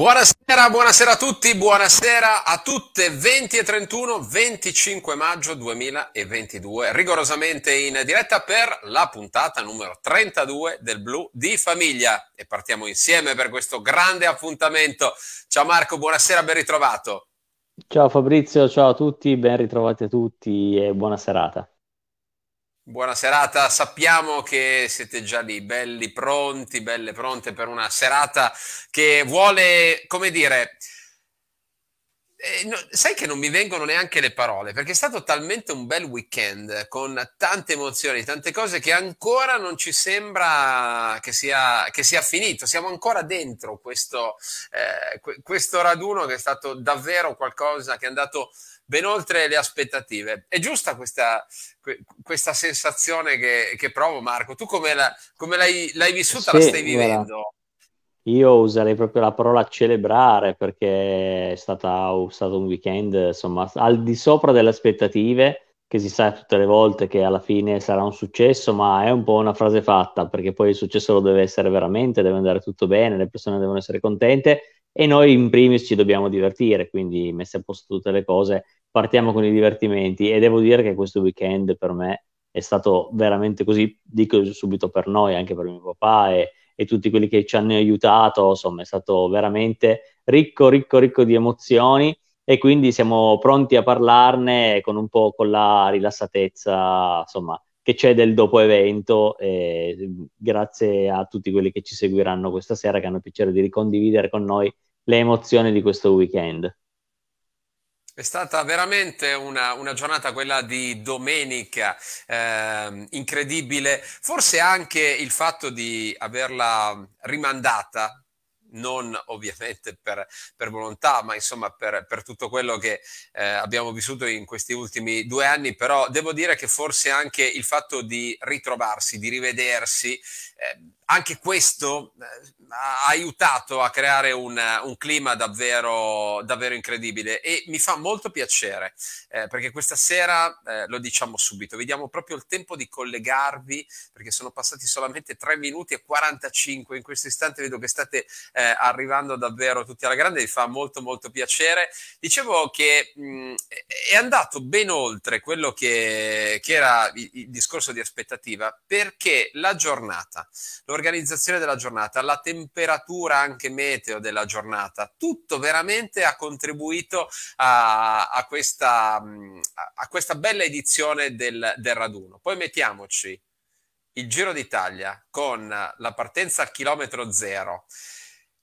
Buonasera, buonasera a tutti, buonasera a tutte, 20 e 31, 25 maggio 2022, rigorosamente in diretta per la puntata numero 32 del Blu di Famiglia e partiamo insieme per questo grande appuntamento. Ciao Marco, buonasera, ben ritrovato. Ciao Fabrizio, ciao a tutti, ben ritrovati a tutti e buona serata. Buona serata, sappiamo che siete già lì, belli pronti, belle pronte per una serata che vuole, come dire, eh, no, sai che non mi vengono neanche le parole, perché è stato talmente un bel weekend con tante emozioni, tante cose che ancora non ci sembra che sia, che sia finito. Siamo ancora dentro questo, eh, questo raduno che è stato davvero qualcosa che è andato ben oltre le aspettative. È giusta questa, questa sensazione che, che, provo, Marco? Tu come, la, come l'hai, l'hai, vissuta, sì, la stai vivendo? Io userei proprio la parola celebrare perché è, stata, è stato un weekend insomma al di sopra delle aspettative che si sa tutte le volte che alla fine sarà un successo, ma è un po' una frase fatta, perché poi il successo lo deve essere veramente, deve andare tutto bene, le persone devono essere contente e noi in primis ci dobbiamo divertire, quindi messe a posto tutte le cose partiamo con i divertimenti e devo dire che questo weekend per me è stato veramente così, dico subito per noi, anche per mio papà e, e tutti quelli che ci hanno aiutato, insomma è stato veramente ricco, ricco, ricco di emozioni e quindi siamo pronti a parlarne con un po' con la rilassatezza, insomma, che c'è del dopo evento. Mm, grazie a tutti quelli che ci seguiranno questa sera, che hanno il piacere di ricondividere con noi le emozioni di questo weekend. È stata veramente una, una, giornata, quella di domenica, eh, incredibile. Forse anche il fatto di averla rimandata, non ovviamente per, per volontà, ma insomma per, per tutto quello che eh, abbiamo vissuto in questi ultimi due anni, però devo dire che forse anche il fatto di ritrovarsi, di rivedersi, eh, anche questo eh, ha aiutato a creare un, un clima davvero, davvero, incredibile e mi fa molto piacere eh, perché questa sera, eh, lo diciamo subito, vi diamo proprio il tempo di collegarvi perché sono passati solamente 3 minuti e 45 in questo istante, vedo che state eh, arrivando davvero tutti alla grande, vi fa molto molto piacere. Dicevo che mh, mm, è andato ben oltre quello che, che era il, il discorso di aspettativa perché la giornata l'organizzazione della giornata, la temperatura anche meteo della giornata, tutto veramente ha contribuito a, a, questa, a questa, bella edizione del, del raduno. Poi mettiamoci il Giro d'Italia con la partenza al chilometro zero,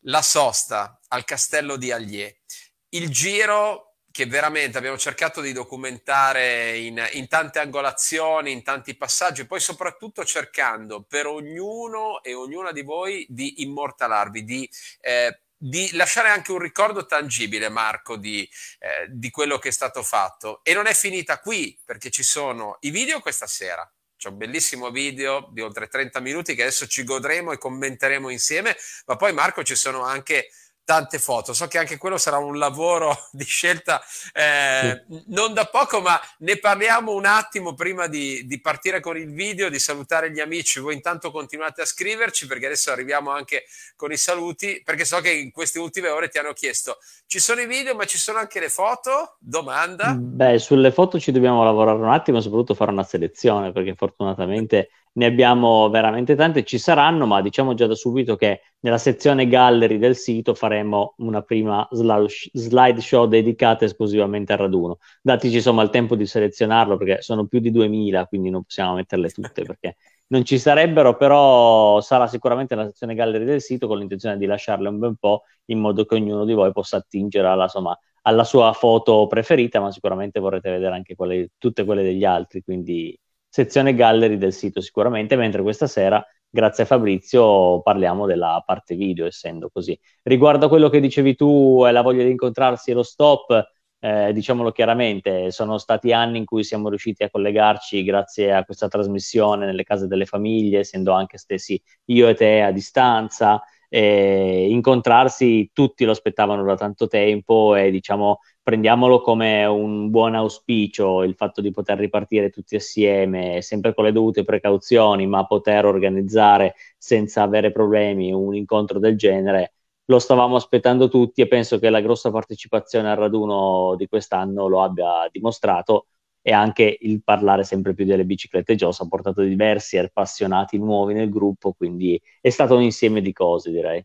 la sosta al castello di Aglie, il giro che veramente abbiamo cercato di documentare in, in, tante angolazioni, in tanti passaggi, poi soprattutto cercando per ognuno e ognuna di voi di immortalarvi, di, eh, di lasciare anche un ricordo tangibile, Marco, di, eh, di quello che è stato fatto. E non è finita qui, perché ci sono i video questa sera, c'è un bellissimo video di oltre 30 minuti che adesso ci godremo e commenteremo insieme, ma poi Marco ci sono anche tante foto. So che anche quello sarà un lavoro di scelta eh, sì. non da poco, ma ne parliamo un attimo prima di, di, partire con il video, di salutare gli amici. Voi intanto continuate a scriverci perché adesso arriviamo anche con i saluti, perché so che in queste ultime ore ti hanno chiesto ci sono i video, ma ci sono anche le foto? Domanda. Beh, sulle foto ci dobbiamo lavorare un attimo, soprattutto fare una selezione, perché fortunatamente ne abbiamo veramente tante, ci saranno, ma diciamo già da subito che nella sezione gallery del sito faremo una prima slideshow dedicata esclusivamente al raduno. Dateci insomma il tempo di selezionarlo perché sono più di 2000, quindi non possiamo metterle tutte perché non ci sarebbero, però sarà sicuramente la sezione gallery del sito con l'intenzione di lasciarle un bel po' in modo che ognuno di voi possa attingere alla, insomma, alla sua foto preferita, ma sicuramente vorrete vedere anche quelle, tutte quelle degli altri, quindi sezione gallery del sito sicuramente, mentre questa sera, grazie a Fabrizio, parliamo della parte video, essendo così. Riguardo a quello che dicevi tu, è eh, la voglia di incontrarsi e lo stop, eh, diciamolo chiaramente, sono stati anni in cui siamo riusciti a collegarci grazie a questa trasmissione nelle case delle famiglie, essendo anche stessi io e te a distanza, eh, incontrarsi tutti lo aspettavano da tanto tempo e diciamo prendiamolo come un buon auspicio il fatto di poter ripartire tutti assieme, sempre con le dovute precauzioni, ma poter organizzare senza avere problemi un incontro del genere. Lo stavamo aspettando tutti e penso che la grossa partecipazione al raduno di quest'anno lo abbia dimostrato e anche il parlare sempre più delle biciclette Joss ha portato diversi appassionati nuovi nel gruppo, quindi è stato un insieme di cose direi.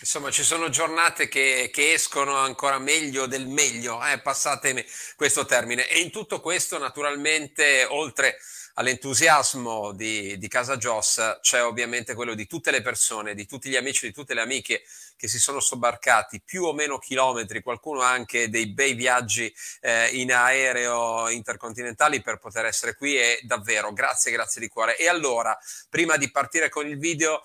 Insomma, ci sono giornate che, che, escono ancora meglio del meglio, eh, passatemi questo termine. E in tutto questo, naturalmente, oltre all'entusiasmo di, di Casa Joss, c'è ovviamente quello di tutte le persone, di tutti gli amici, di tutte le amiche che si sono sobbarcati più o meno chilometri, qualcuno anche dei bei viaggi eh, in aereo intercontinentali per poter essere qui e davvero grazie, grazie di cuore. E allora, prima di partire con il video,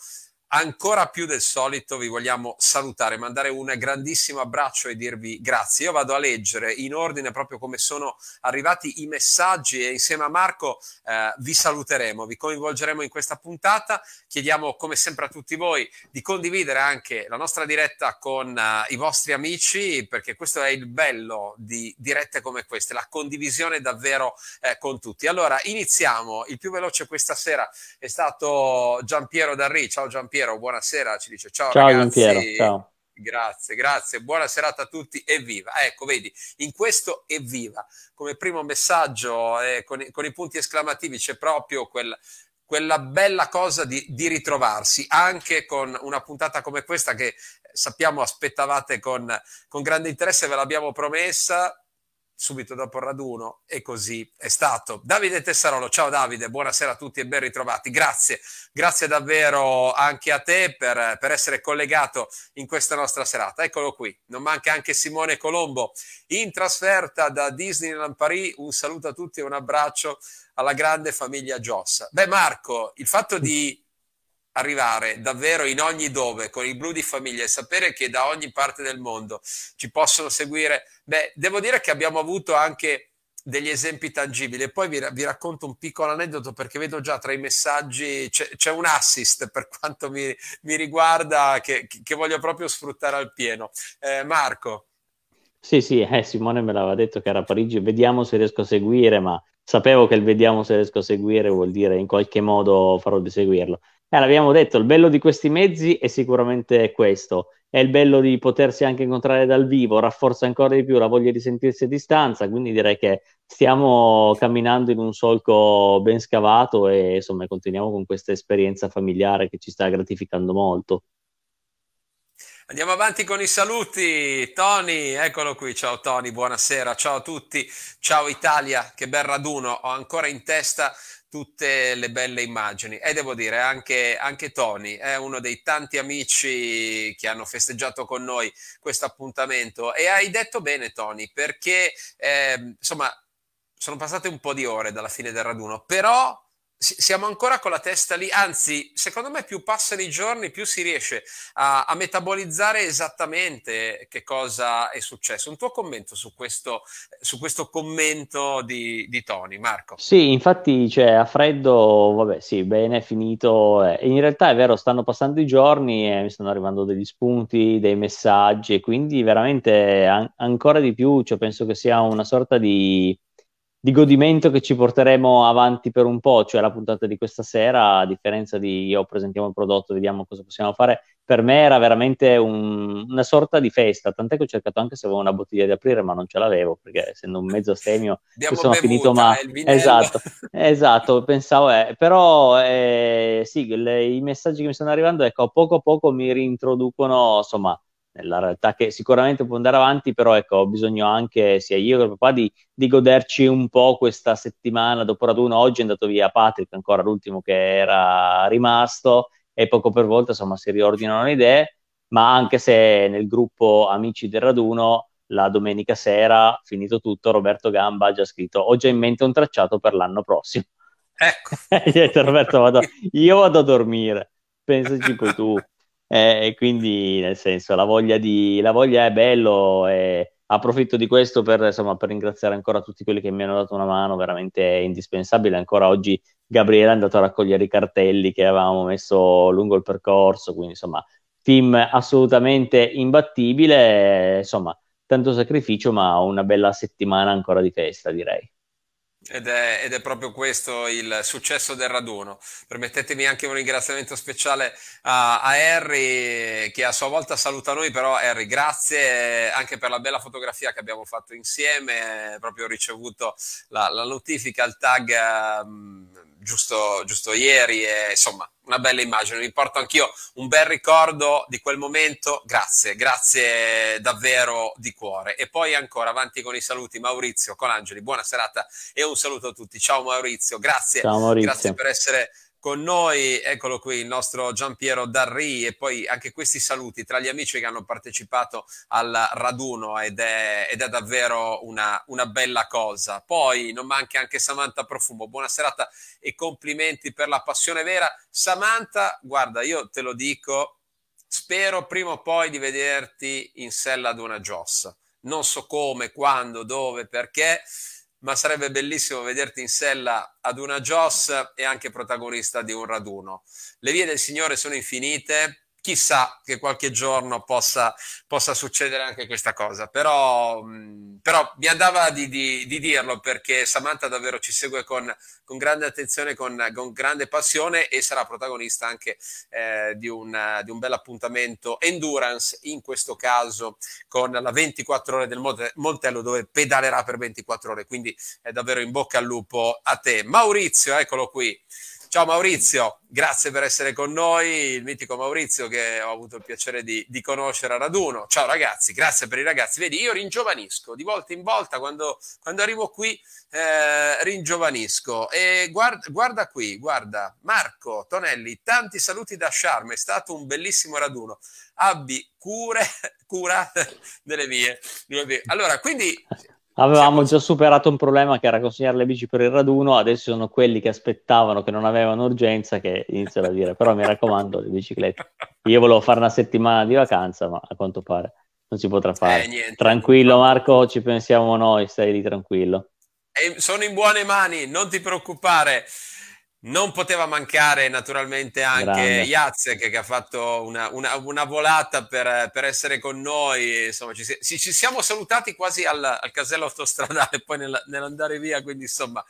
ancora più del solito vi vogliamo salutare, mandare un grandissimo abbraccio e dirvi grazie. Io vado a leggere in ordine proprio come sono arrivati i messaggi e insieme a Marco eh, vi saluteremo, vi coinvolgeremo in questa puntata. Chiediamo come sempre a tutti voi di condividere anche la nostra diretta con eh, i vostri amici perché questo è il bello di dirette come queste, la condivisione davvero eh, con tutti. Allora iniziamo, il più veloce questa sera è stato Giampiero Darri, ciao Giampiero. Piero, buonasera, ci dice ciao, ciao ragazzi. Piero, ciao. Grazie, grazie, buona serata a tutti, evviva. Ecco, vedi, in questo evviva, come primo messaggio eh, con, con, i punti esclamativi c'è proprio quel, quella bella cosa di, di, ritrovarsi, anche con una puntata come questa che eh, sappiamo aspettavate con, con grande interesse, ve l'abbiamo promessa, subito dopo il raduno e così è stato. Davide Tessarolo, ciao Davide, buonasera a tutti e ben ritrovati. Grazie, grazie davvero anche a te per, per essere collegato in questa nostra serata. Eccolo qui, non manca anche Simone Colombo in trasferta da Disneyland Paris. Un saluto a tutti e un abbraccio alla grande famiglia Joss. Beh Marco, il fatto di arrivare davvero in ogni dove con il blu di famiglia e sapere che da ogni parte del mondo ci possono seguire, beh, devo dire che abbiamo avuto anche degli esempi tangibili. E poi vi, vi, racconto un piccolo aneddoto perché vedo già tra i messaggi c'è, un assist per quanto mi, mi riguarda che, che, voglio proprio sfruttare al pieno. Eh, Marco. Sì, sì, eh, Simone me l'aveva detto che era a Parigi, vediamo se riesco a seguire, ma sapevo che il vediamo se riesco a seguire vuol dire in qualche modo farò di seguirlo. Eh, l'abbiamo detto, il bello di questi mezzi è sicuramente questo. È il bello di potersi anche incontrare dal vivo, rafforza ancora di più la voglia di sentirsi a distanza, quindi direi che stiamo camminando in un solco ben scavato e insomma continuiamo con questa esperienza familiare che ci sta gratificando molto. Andiamo avanti con i saluti. Tony, eccolo qui. Ciao Tony, buonasera. Ciao a tutti. Ciao Italia, che bel raduno. Ho ancora in testa tutte le belle immagini e devo dire anche, anche, Tony è uno dei tanti amici che hanno festeggiato con noi questo appuntamento e hai detto bene Tony perché eh, insomma sono passate un po' di ore dalla fine del raduno però siamo ancora con la testa lì, anzi, secondo me più passano i giorni, più si riesce a, a metabolizzare esattamente che cosa è successo. Un tuo commento su questo, su questo commento di, di, Tony, Marco? Sì, infatti, cioè, a freddo, vabbè, sì, bene, è finito. Eh. In realtà è vero, stanno passando i giorni e mi stanno arrivando degli spunti, dei messaggi, e quindi veramente an- ancora di più, cioè, penso che sia una sorta di di godimento che ci porteremo avanti per un po', cioè la puntata di questa sera, a differenza di io presentiamo il prodotto, vediamo cosa possiamo fare, per me era veramente un, una sorta di festa, tant'è che ho cercato anche se avevo una bottiglia da aprire, ma non ce l'avevo, perché essendo un mezzo stemio, sono bevuta, finito eh, ma... Esatto, esatto, pensavo, eh, però eh, sì, le, i messaggi che mi stanno arrivando, ecco, poco a poco mi rintroducono, insomma, nella realtà che sicuramente può andare avanti, però ecco, ho bisogno anche, sia io che il papà, di, di, goderci un po' questa settimana dopo raduno. Oggi è andato via Patrick, ancora l'ultimo che era rimasto, e poco per volta, insomma, si riordinano le idee, ma anche se nel gruppo Amici del Raduno, la domenica sera, finito tutto, Roberto Gamba ha già scritto, ho già in mente un tracciato per l'anno prossimo. Ecco. Roberto, vado, io vado a dormire, pensaci poi tu eh, e quindi nel senso la voglia, di, la voglia è bello e approfitto di questo per, insomma, per, ringraziare ancora tutti quelli che mi hanno dato una mano, veramente indispensabile. Ancora oggi Gabriele è andato a raccogliere i cartelli che avevamo messo lungo il percorso, quindi insomma team assolutamente imbattibile, insomma tanto sacrificio ma una bella settimana ancora di festa direi. Ed è, ed è, proprio questo il successo del raduno. Permettetemi anche un ringraziamento speciale a, a Harry che a sua volta saluta noi, però Harry grazie eh, anche per la bella fotografia che abbiamo fatto insieme, eh, proprio ho ricevuto la, la notifica, il tag... Um, giusto, giusto ieri e insomma una bella immagine, mi porto anch'io un bel ricordo di quel momento, grazie, grazie davvero di cuore. E poi ancora avanti con i saluti Maurizio, Colangeli, buona serata e un saluto a tutti. Ciao Maurizio, grazie, Ciao Maurizio. grazie per essere con noi, eccolo qui, il nostro Giampiero Darri e poi anche questi saluti tra gli amici che hanno partecipato al raduno ed è, ed è davvero una, una, bella cosa. Poi non manca anche Samantha Profumo, buona serata e complimenti per la passione vera. Samantha, guarda, io te lo dico, spero prima o poi di vederti in sella ad una Joss. Non so come, quando, dove, perché ma sarebbe bellissimo vederti in sella ad una Joss e anche protagonista di un raduno. Le vie del Signore sono infinite, chissà che qualche giorno possa, possa succedere anche questa cosa, però, però mi andava di, di, di, dirlo perché Samantha davvero ci segue con, con grande attenzione, con, con, grande passione e sarà protagonista anche eh, di, un, di un bel appuntamento endurance, in questo caso con la 24 ore del Montello dove pedalerà per 24 ore, quindi è eh, davvero in bocca al lupo a te. Maurizio, eccolo qui. Ciao Maurizio, grazie per essere con noi, il mitico Maurizio che ho avuto il piacere di, di, conoscere a Raduno. Ciao ragazzi, grazie per i ragazzi. Vedi, io ringiovanisco di volta in volta, quando, quando arrivo qui eh, ringiovanisco. E guarda, guarda, qui, guarda, Marco Tonelli, tanti saluti da Charme, è stato un bellissimo raduno. Abbi cure, cura delle mie. Allora, quindi Avevamo già superato un problema che era consegnare le bici per il raduno, adesso sono quelli che aspettavano, che non avevano urgenza, che iniziano a dire però mi raccomando le biciclette. Io volevo fare una settimana di vacanza, ma a quanto pare non si potrà fare. Eh, tranquillo Marco, ci pensiamo noi, stai lì tranquillo. Eh, sono in buone mani, non ti preoccupare. Non poteva mancare naturalmente anche Jacek che ha fatto una, una, una volata per, per, essere con noi. Insomma, ci, ci, ci siamo salutati quasi al, al casello autostradale, poi nel, nell'andare via. Quindi, insomma,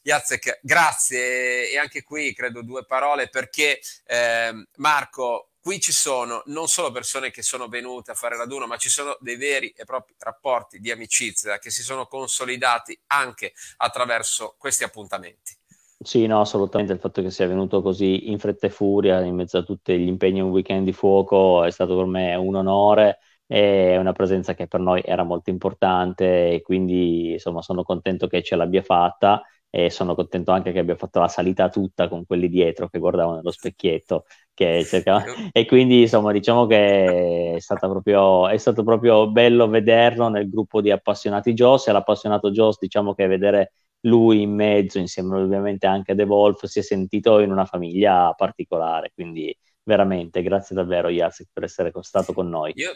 Jacek, grazie. E anche qui credo due parole perché eh, Marco, qui ci sono non solo persone che sono venute a fare raduno, ma ci sono dei veri e propri rapporti di amicizia che si sono consolidati anche attraverso questi appuntamenti. Sì, no, assolutamente. Il fatto che sia venuto così in fretta e furia, in mezzo a tutti gli impegni un weekend di fuoco, è stato per me un onore e una presenza che per noi era molto importante e quindi insomma sono contento che ce l'abbia fatta e sono contento anche che abbia fatto la salita tutta con quelli dietro che guardavano lo specchietto che cercavano e quindi insomma diciamo che è, stata proprio, è stato proprio bello vederlo nel gruppo di appassionati Joss e l'appassionato Joss diciamo che vedere lui in mezzo, insieme ovviamente anche a De Wolf, si è sentito in una famiglia particolare, quindi veramente grazie davvero Jacek per essere stato con noi. Io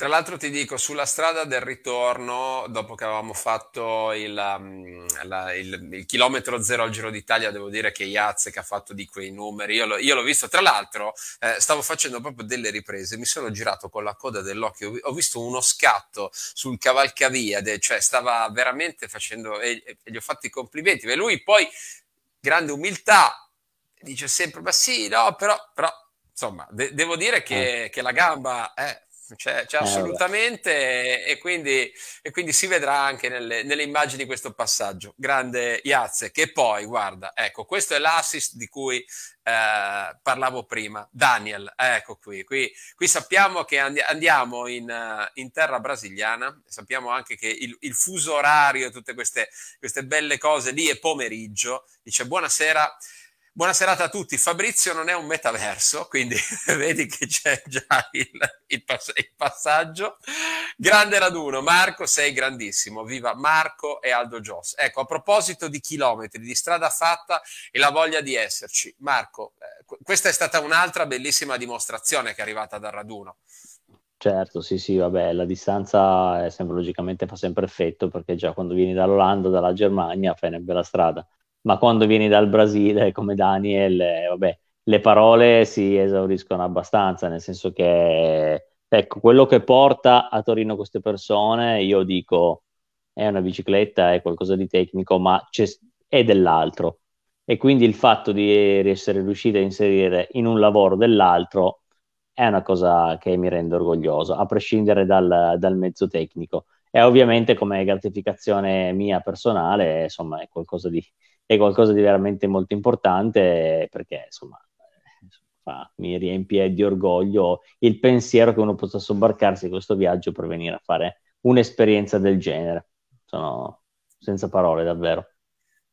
tra l'altro ti dico, sulla strada del ritorno, dopo che avevamo fatto il, um, la, il, il chilometro zero al Giro d'Italia, devo dire che Iazze che ha fatto di quei numeri, io, lo, io l'ho visto, tra l'altro eh, stavo facendo proprio delle riprese, mi sono girato con la coda dell'occhio, ho visto uno scatto sul cavalcavia, cioè stava veramente facendo, e, e gli ho fatto i complimenti, e lui poi, grande umiltà, dice sempre, ma sì, no, però, però insomma, de- devo dire che, eh. che la gamba... Eh, c'è, cioè, c'è cioè, eh, assolutamente e, quindi, e, quindi, si vedrà anche nelle, nelle immagini questo passaggio. Grande Iazze, che poi, guarda, ecco, questo è l'assist di cui eh, parlavo prima. Daniel, ecco qui, qui, qui sappiamo che andi- andiamo in, uh, in, terra brasiliana, sappiamo anche che il, il fuso orario e tutte queste, queste belle cose lì è pomeriggio. Dice buonasera. Buona serata a tutti. Fabrizio non è un metaverso, quindi vedi che c'è già il, il, pass- il, passaggio. Grande raduno, Marco, sei grandissimo. Viva Marco e Aldo Gios. Ecco, a proposito di chilometri, di strada fatta e la voglia di esserci, Marco, eh, questa è stata un'altra bellissima dimostrazione che è arrivata dal raduno. Certo, sì, sì, vabbè, la distanza eh, sempre, logicamente fa sempre effetto perché già quando vieni dall'Olanda, dalla Germania, fai una bella strada ma quando vieni dal Brasile come Daniel, eh, vabbè, le parole si esauriscono abbastanza, nel senso che ecco, quello che porta a Torino queste persone, io dico è una bicicletta, è qualcosa di tecnico, ma è dell'altro. E quindi il fatto di essere riusciti a inserire in un lavoro dell'altro è una cosa che mi rende orgoglioso, a prescindere dal, dal mezzo tecnico. E ovviamente come gratificazione mia personale, insomma, è qualcosa di, è qualcosa di veramente molto importante perché insomma fa, mi riempie di orgoglio il pensiero che uno possa sobbarcarsi questo viaggio per venire a fare un'esperienza del genere. Sono senza parole davvero.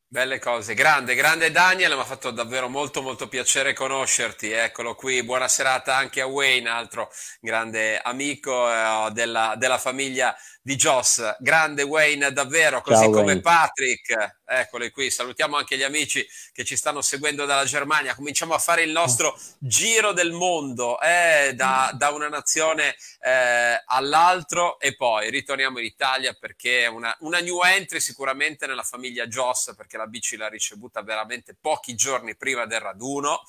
Belle cose, grande, grande Daniel, mi ha fatto davvero molto molto piacere conoscerti, eccolo qui, buona serata anche a Wayne, altro grande amico eh, della, della, famiglia di Joss, grande Wayne davvero, così Ciao, come Wayne. Patrick, Eccole qui, salutiamo anche gli amici che ci stanno seguendo dalla Germania. Cominciamo a fare il nostro giro del mondo, eh, da, da, una nazione eh, all'altra e poi ritorniamo in Italia perché è una, una, new entry sicuramente nella famiglia Joss perché la bici l'ha ricevuta veramente pochi giorni prima del raduno.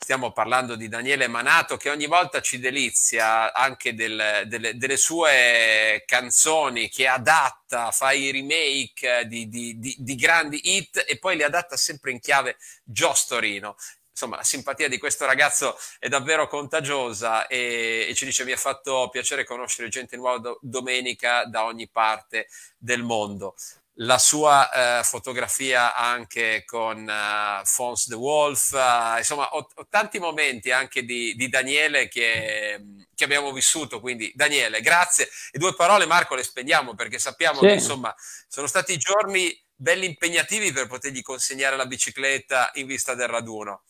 Stiamo parlando di Daniele Manato che ogni volta ci delizia anche del, delle, delle, sue canzoni che adatta, fa i remake di, di, di, di grandi hit e poi li adatta sempre in chiave Giostorino insomma, la simpatia di questo ragazzo è davvero contagiosa e, e, ci dice mi ha fatto piacere conoscere gente nuova do, domenica da ogni parte del mondo la sua eh, fotografia anche con eh, Fons de Wolf, eh, insomma ho, ho, tanti momenti anche di, di Daniele che, che, abbiamo vissuto, quindi Daniele grazie e due parole Marco le spendiamo perché sappiamo sì. che insomma sono stati giorni belli impegnativi per potergli consegnare la bicicletta in vista del raduno.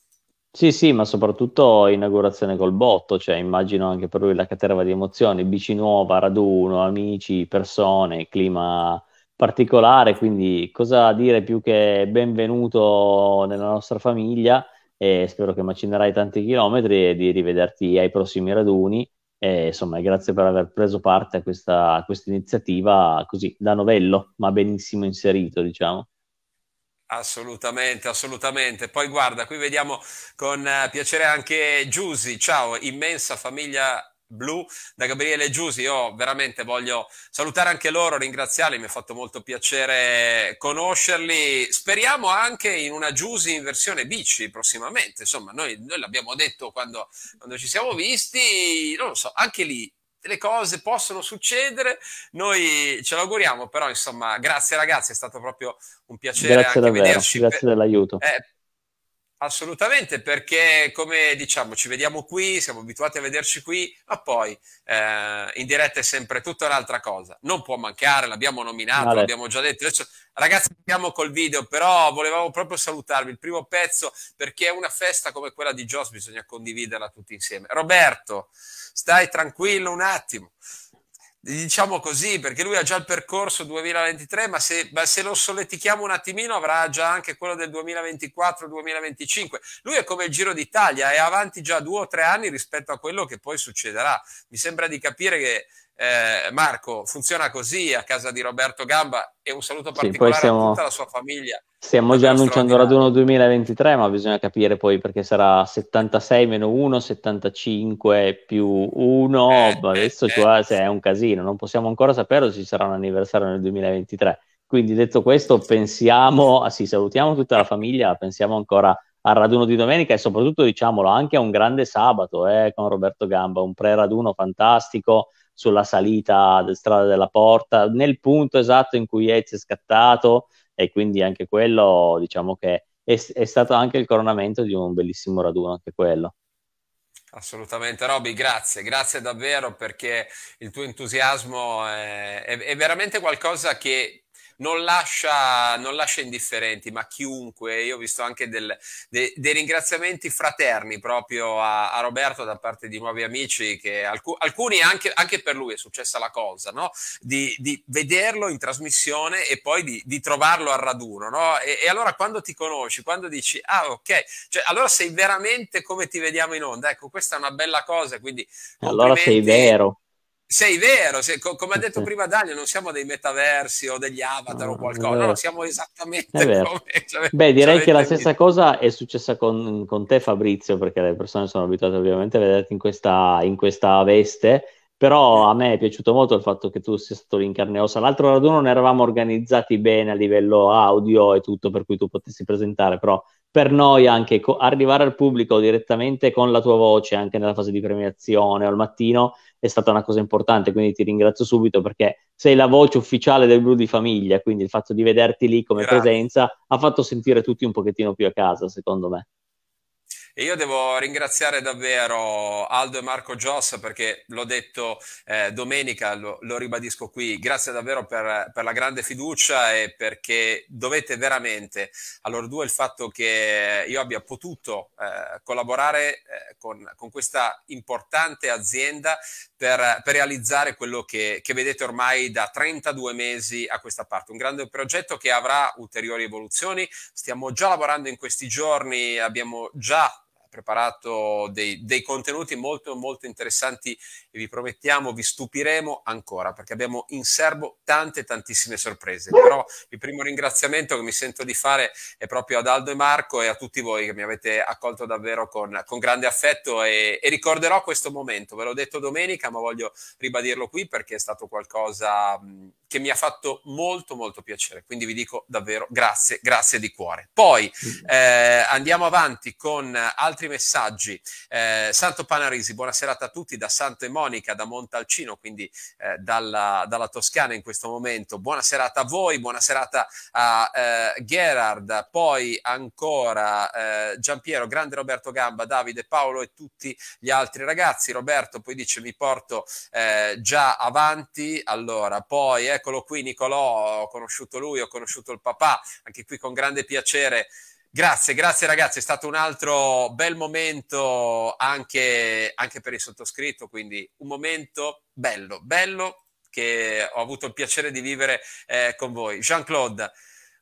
Sì, sì, ma soprattutto inaugurazione col botto, cioè immagino anche per lui la caterva di emozioni, bici nuova, raduno, amici, persone, clima particolare, quindi cosa dire più che benvenuto nella nostra famiglia e spero che macinerai tanti chilometri e di rivederti ai prossimi raduni. E, insomma, grazie per aver preso parte a questa, a questa iniziativa così da novello, ma benissimo inserito, diciamo. Assolutamente, assolutamente. Poi guarda, qui vediamo con eh, piacere anche Giusy. Ciao, immensa famiglia blu da Gabriele Giusi. Io veramente voglio salutare anche loro, ringraziarli, mi ha fatto molto piacere conoscerli. Speriamo anche in una Giusi in versione bici prossimamente. Insomma, noi, noi l'abbiamo detto quando, quando ci siamo visti, non lo so, anche lì le cose possono succedere, noi ce l'auguriamo, però insomma, grazie ragazzi, è stato proprio un piacere grazie anche davvero, vederci. Grazie per... dell'aiuto. Eh, Assolutamente, perché come diciamo ci vediamo qui, siamo abituati a vederci qui, ma poi eh, in diretta è sempre tutta un'altra cosa. Non può mancare, l'abbiamo nominato, vale. l'abbiamo già detto. Adesso, ragazzi, andiamo col video, però volevamo proprio salutarvi. Il primo pezzo, perché una festa come quella di Joss bisogna condividerla tutti insieme. Roberto, stai tranquillo un attimo diciamo così, perché lui ha già il percorso 2023, ma se, ma se lo solletichiamo un attimino avrà già anche quello del 2024-2025. Lui è come il Giro d'Italia, è avanti già due o tre anni rispetto a quello che poi succederà. Mi sembra di capire che eh, Marco, funziona così a casa di Roberto Gamba e un saluto particolare sì, stiamo, a tutta la sua famiglia. Stiamo già annunciando raduno 2023, ma bisogna capire poi perché sarà 76 meno 1, 75 più 1, eh, adesso eh, cioè, se è un casino, non possiamo ancora sapere se ci sarà un anniversario nel 2023. Quindi detto questo, pensiamo, ah, sì, salutiamo tutta la famiglia, pensiamo ancora al raduno di domenica e soprattutto diciamolo anche a un grande sabato eh, con Roberto Gamba, un pre-raduno fantastico sulla salita del strada della porta, nel punto esatto in cui Yates è scattato e quindi anche quello diciamo che è, è stato anche il coronamento di un bellissimo raduno, anche quello. Assolutamente, Roby, grazie, grazie davvero perché il tuo entusiasmo è, è, è veramente qualcosa che non lascia, non lascia indifferenti, ma chiunque, io ho visto anche del, de, dei ringraziamenti fraterni proprio a, a, Roberto da parte di nuovi amici, che alcu alcuni anche, anche, per lui è successa la cosa, no? di, di, vederlo in trasmissione e poi di, di trovarlo al raduno. No? E, e, allora quando ti conosci, quando dici, ah ok, cioè, allora sei veramente come ti vediamo in onda, ecco questa è una bella cosa, quindi... Allora sei vero sei vero, sei, co- come ha detto prima Daniel, non siamo dei metaversi o degli avatar no, o qualcosa, no, siamo esattamente come... Cioè, Beh, direi che la stessa cosa è successa con, con, te Fabrizio, perché le persone sono abituate ovviamente a vederti in questa, in questa veste, però a me è piaciuto molto il fatto che tu sia stato lì L'altro raduno non eravamo organizzati bene a livello audio e tutto, per cui tu potessi presentare, però per noi anche co- arrivare al pubblico direttamente con la tua voce, anche nella fase di premiazione o al mattino, è stata una cosa importante, quindi ti ringrazio subito perché sei la voce ufficiale del blu di famiglia, quindi il fatto di vederti lì come Grazie. presenza ha fatto sentire tutti un pochettino più a casa, secondo me. E io devo ringraziare davvero Aldo e Marco Gioss perché l'ho detto eh, domenica, lo, lo, ribadisco qui, grazie davvero per, per, la grande fiducia e perché dovete veramente a loro due il fatto che io abbia potuto eh, collaborare eh, con, con, questa importante azienda per, per realizzare quello che, che, vedete ormai da 32 mesi a questa parte. Un grande progetto che avrà ulteriori evoluzioni, stiamo già lavorando in questi giorni, abbiamo già preparato dei, dei, contenuti molto, molto interessanti e vi promettiamo, vi stupiremo ancora perché abbiamo in serbo tante, tantissime sorprese. Però il primo ringraziamento che mi sento di fare è proprio ad Aldo e Marco e a tutti voi che mi avete accolto davvero con, con grande affetto e, e ricorderò questo momento. Ve l'ho detto domenica, ma voglio ribadirlo qui perché è stato qualcosa... Mh, che mi ha fatto molto molto piacere, quindi vi dico davvero grazie, grazie di cuore. Poi mm. eh, andiamo avanti con altri messaggi. Eh, Santo Panarisi, buona serata a tutti da Santa e Monica, da Montalcino, quindi eh, dalla, dalla, Toscana in questo momento. Buona serata a voi, buona serata a eh, Gerard, poi ancora eh, Giampiero, grande Roberto Gamba, Davide, Paolo e tutti gli altri ragazzi. Roberto poi dice mi porto eh, già avanti, allora poi ecco eccolo qui Nicolò, ho conosciuto lui, ho conosciuto il papà, anche qui con grande piacere. Grazie, grazie ragazzi, è stato un altro bel momento anche, anche per il sottoscritto, quindi un momento bello, bello che ho avuto il piacere di vivere eh, con voi. Jean-Claude,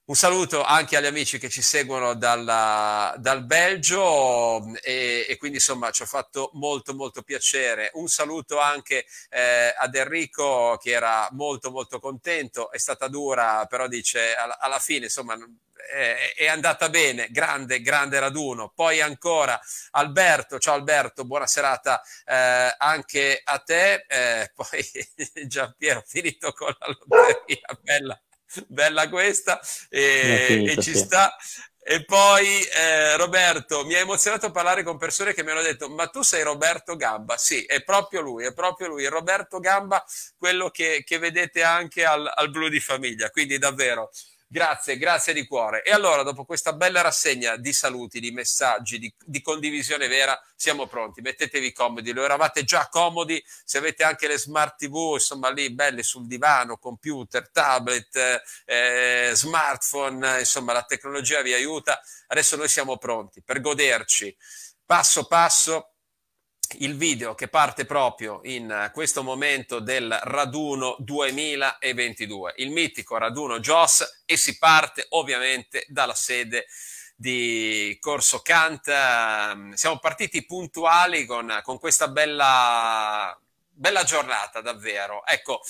un saluto anche agli amici che ci seguono dalla, dal Belgio e, e, quindi insomma ci ho fatto molto molto piacere. Un saluto anche eh, ad Enrico che era molto molto contento, è stata dura però dice alla, alla fine insomma è andata bene, grande, grande raduno. Poi ancora Alberto, ciao Alberto, buona serata eh, anche a te. Eh, poi Giampiero, finito con la lotteria, bella, Bella questa, e, e ci sta. E poi eh, Roberto, mi ha emozionato parlare con persone che mi hanno detto: Ma tu sei Roberto Gamba? Sì, è proprio lui, è proprio lui, Roberto Gamba, quello che, che vedete anche al, al blu di famiglia. Quindi davvero Grazie, grazie di cuore. E allora, dopo questa bella rassegna di saluti, di messaggi, di, di, condivisione vera, siamo pronti. Mettetevi comodi, lo eravate già comodi. Se avete anche le smart TV, insomma, lì belle sul divano, computer, tablet, eh, smartphone, insomma, la tecnologia vi aiuta. Adesso noi siamo pronti per goderci passo passo il video che parte proprio in eh, questo momento del raduno 2022, il mitico raduno Joss e si parte ovviamente dalla sede di Corso Kant. Ehm, siamo partiti puntuali con, con questa bella, bella giornata davvero. Ecco,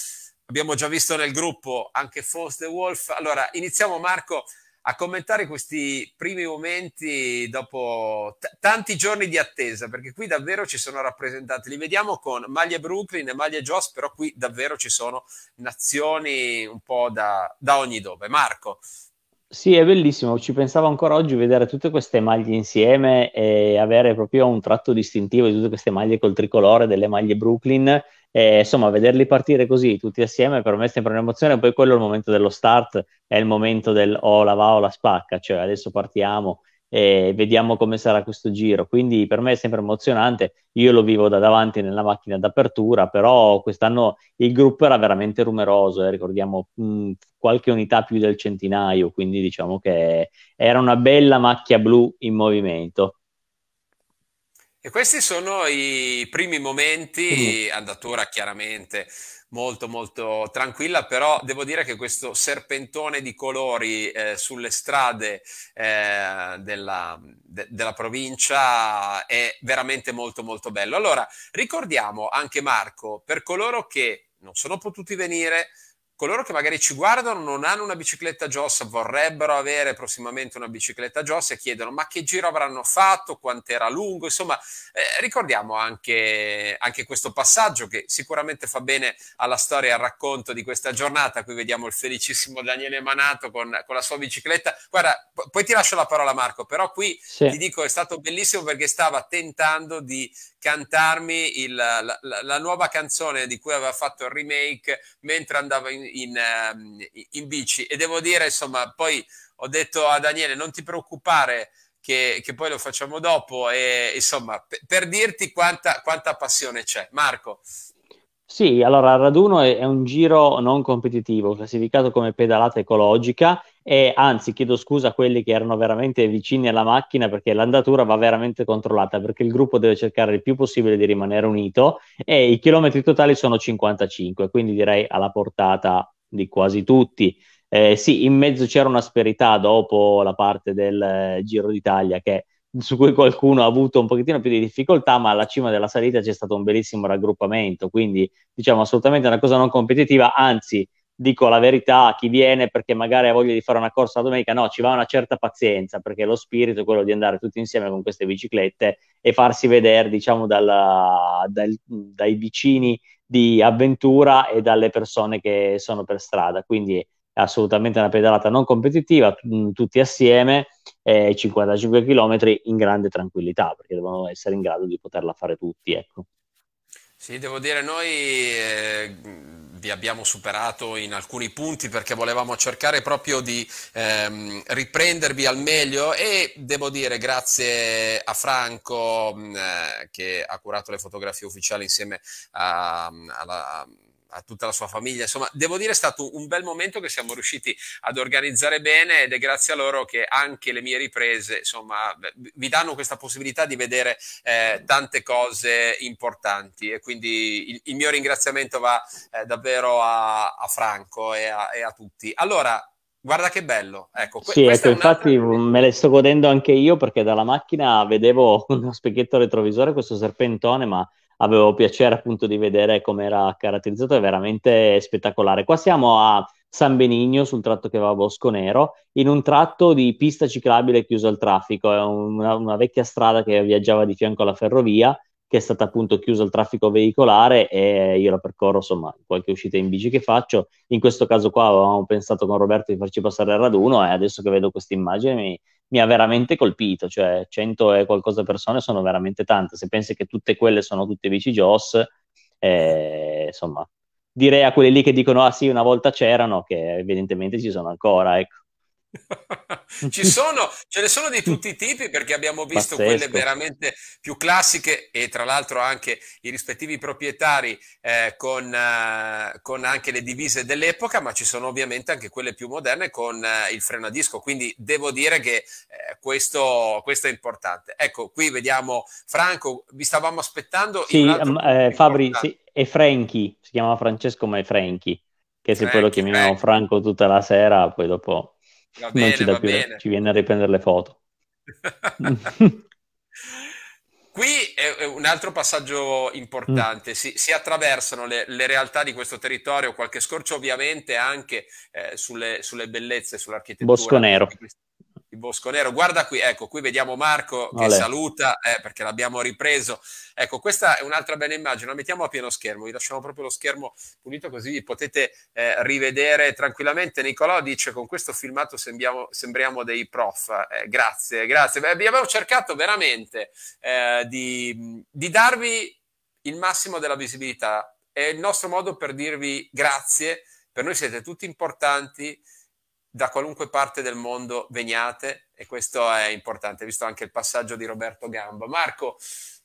abbiamo già visto nel gruppo anche Foss the Wolf. Allora, iniziamo Marco a commentare questi primi momenti dopo t- tanti giorni di attesa, perché qui davvero ci sono rappresentanti, li vediamo con maglie Brooklyn e maglie Joss, però qui davvero ci sono nazioni un po' da, da ogni dove. Marco. Sì, è bellissimo, ci pensavo ancora oggi vedere tutte queste maglie insieme e avere proprio un tratto distintivo di tutte queste maglie col tricolore, delle maglie Brooklyn e, insomma, vederli partire così tutti assieme per me è sempre un'emozione. Poi quello è il momento dello start, è il momento del o oh, la va o la spacca, cioè adesso partiamo e vediamo come sarà questo giro. Quindi per me è sempre emozionante. Io lo vivo da davanti nella macchina d'apertura, però quest'anno il gruppo era veramente numeroso, eh, ricordiamo mh, mm, qualche unità più del centinaio, quindi diciamo che era una bella macchia blu in movimento. E questi sono i primi momenti, mm. andatura chiaramente molto molto tranquilla, però devo dire che questo serpentone di colori eh, sulle strade eh, della, de, della, provincia è veramente molto molto bello. Allora, ricordiamo anche Marco, per coloro che non sono potuti venire, coloro che magari ci guardano non hanno una bicicletta Joss, vorrebbero avere prossimamente una bicicletta Joss e chiedono ma che giro avranno fatto, quanto era lungo, insomma eh, ricordiamo anche, anche, questo passaggio che sicuramente fa bene alla storia e al racconto di questa giornata, qui vediamo il felicissimo Daniele Manato con, con la sua bicicletta, guarda poi ti lascio la parola Marco, però qui sì. ti dico è stato bellissimo perché stava tentando di cantarmi il, la, la, la nuova canzone di cui aveva fatto il remake mentre andava in in, ehm, in bici e devo dire, insomma, poi ho detto a Daniele non ti preoccupare che, che poi lo facciamo dopo e insomma, per, per dirti quanta, quanta passione c'è. Marco. Sì, allora il raduno è, è, un giro non competitivo, classificato come pedalata ecologica e anzi chiedo scusa a quelli che erano veramente vicini alla macchina perché l'andatura va veramente controllata perché il gruppo deve cercare il più possibile di rimanere unito e i chilometri totali sono 55, quindi direi alla portata di quasi tutti. Eh, sì, in mezzo c'era un'asperità dopo la parte del eh, Giro d'Italia che su cui qualcuno ha avuto un pochettino più di difficoltà, ma alla cima della salita c'è stato un bellissimo raggruppamento, quindi diciamo assolutamente una cosa non competitiva, anzi dico la verità a chi viene perché magari ha voglia di fare una corsa la domenica, no, ci va una certa pazienza perché lo spirito è quello di andare tutti insieme con queste biciclette e farsi vedere, diciamo, dalla, dal, dai vicini di avventura e dalle persone che sono per strada. Quindi assolutamente una pedalata non competitiva, t- mm, tutti assieme, eh, 55 km in grande tranquillità, perché devono essere in grado di poterla fare tutti. Ecco. Sì, devo dire, noi eh, vi abbiamo superato in alcuni punti perché volevamo cercare proprio di ehm, riprendervi al meglio e devo dire grazie a Franco mm, eh, che ha curato le fotografie ufficiali insieme a, alla a tutta la sua famiglia. Insomma, devo dire è stato un bel momento che siamo riusciti ad organizzare bene ed è grazie a loro che anche le mie riprese, insomma, vi danno questa possibilità di vedere eh, tante cose importanti e quindi il, il mio ringraziamento va eh, davvero a, a Franco e a, e a tutti. Allora, Guarda che bello, ecco. Que- sì, ecco, infatti me le sto godendo anche io perché dalla macchina vedevo uno specchietto retrovisore questo serpentone, ma avevo piacere appunto di vedere come era caratterizzato, è veramente spettacolare. Qua siamo a San Benigno sul tratto che va a Bosco Nero, in un tratto di pista ciclabile chiuso al traffico, è una, una vecchia strada che viaggiava di fianco alla ferrovia che è stata appunto chiusa al traffico veicolare e io la percorro insomma qualche uscita in bici che faccio in questo caso qua avevamo pensato con Roberto di farci passare il raduno e adesso che vedo questa immagine mi, mi ha veramente colpito, cioè 100 e qualcosa persone sono veramente tante, se pensi che tutte quelle sono tutte bici Joss, eh, insomma, direi a quelli lì che dicono ah sì una volta c'erano che evidentemente ci sono ancora, ecco. Ci sono, ce ne sono di tutti i tipi perché abbiamo visto Pazzesco. quelle veramente più classiche e tra l'altro anche i rispettivi proprietari eh, con, eh, con, anche le divise dell'epoca, ma ci sono ovviamente anche quelle più moderne con eh, il freno a disco, quindi devo dire che eh, questo, questo, è importante. Ecco, qui vediamo Franco, vi stavamo aspettando. Sì, um, Fabri sì, e Franchi, si chiama Francesco ma è Franchi, che se poi lo chiamiamo Franco tutta la sera, poi dopo Va bene, ci, va più, bene. ci viene a riprendere le foto. Qui è un altro passaggio importante, mm. si, si attraversano le, le, realtà di questo territorio, qualche scorcio ovviamente anche eh, sulle, sulle, bellezze, sull'architettura. Bosco nero. Questi, il Bosco Nero. Guarda qui, ecco, qui vediamo Marco che Olè. saluta eh, perché l'abbiamo ripreso. Ecco, questa è un'altra bella immagine, la mettiamo a pieno schermo, vi lasciamo proprio lo schermo pulito così vi potete eh, rivedere tranquillamente. Nicolò dice con questo filmato sembriamo, sembriamo dei prof. Eh, grazie, grazie. Beh, abbiamo cercato veramente eh, di, di darvi il massimo della visibilità. È il nostro modo per dirvi grazie, per noi siete tutti importanti da qualunque parte del mondo veniate e questo è importante, visto anche il passaggio di Roberto Gamba. Marco,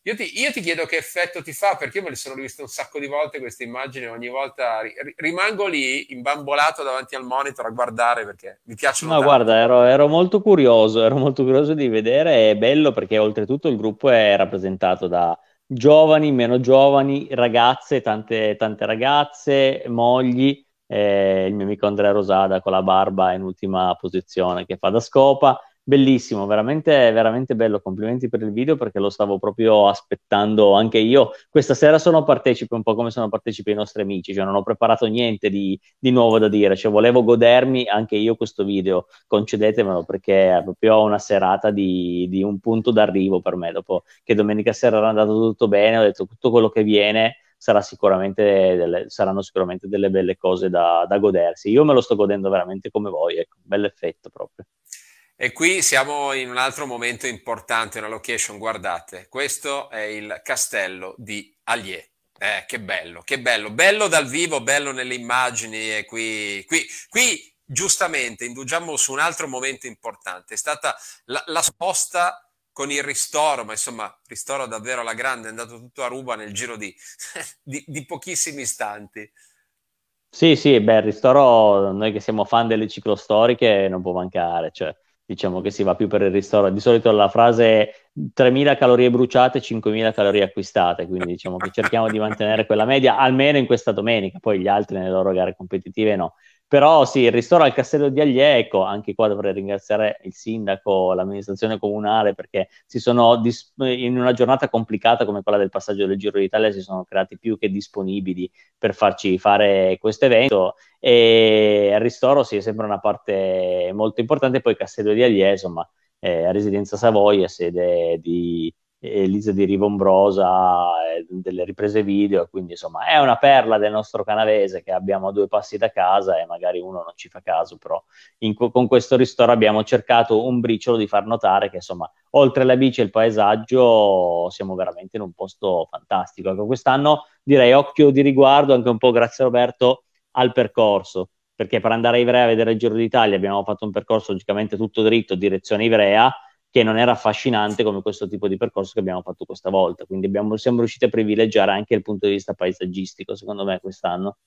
io ti, io ti chiedo che effetto ti fa, perché io me le sono riviste un sacco di volte queste immagini, ogni volta ri, rimango lì imbambolato davanti al monitor a guardare perché mi piacciono. Ma tanto. guarda, ero, ero, molto curioso, ero molto curioso di vedere, è bello perché oltretutto il gruppo è rappresentato da giovani, meno giovani, ragazze, tante, tante ragazze, mogli eh, il mio amico Andrea Rosada con la barba in ultima posizione che fa da scopa. Bellissimo, veramente, veramente bello. Complimenti per il video perché lo stavo proprio aspettando anche io. Questa sera sono partecipe, un po' come sono partecipi i nostri amici, cioè non ho preparato niente di, di nuovo da dire, cioè volevo godermi anche io questo video, concedetemelo perché è proprio una serata di, di un punto d'arrivo per me. Dopo che domenica sera era andato tutto bene, ho detto tutto quello che viene sarà sicuramente delle, saranno sicuramente delle belle cose da, da, godersi. Io me lo sto godendo veramente come voi, ecco, un bel effetto proprio. E qui siamo in un altro momento importante, una location, guardate, questo è il castello di Allier. Eh, che bello, che bello, bello dal vivo, bello nelle immagini e qui, qui, qui giustamente indugiamo su un altro momento importante, è stata la, la sposta con il ristoro, ma insomma, ristoro davvero alla grande, è andato tutto a ruba nel giro di, di, di pochissimi istanti. Sì, sì, beh, il ristoro, noi che siamo fan delle ciclostoriche, non può mancare, cioè, diciamo che si va più per il ristoro. Di solito la frase 3.000 calorie bruciate, 5.000 calorie acquistate, quindi diciamo che cerchiamo di mantenere quella media, almeno in questa domenica, poi gli altri nelle loro gare competitive no. Però sì, il ristoro al castello di Aglieco, ecco, anche qua dovrei ringraziare il sindaco, l'amministrazione comunale, perché si sono dis- in una giornata complicata come quella del passaggio del Giro d'Italia si sono creati più che disponibili per farci fare questo evento e il ristoro sì, è sempre una parte molto importante, poi Castello di Aglieco, insomma, eh, Residenza Savoia, sede di Elisa di Rivombrosa eh, delle riprese video, quindi insomma è una perla del nostro canavese che abbiamo a due passi da casa e magari uno non ci fa caso, però in, con questo ristoro abbiamo cercato un briciolo di far notare che insomma oltre la bici e il paesaggio siamo veramente in un posto fantastico. Ecco, quest'anno direi occhio di riguardo anche un po' grazie Roberto al percorso perché per andare a Ivrea a vedere il Giro d'Italia abbiamo fatto un percorso logicamente tutto dritto direzione Ivrea che non era affascinante come questo tipo di percorso che abbiamo fatto questa volta. Quindi abbiamo, siamo riusciti a privilegiare anche il punto di vista paesaggistico, secondo me, quest'anno.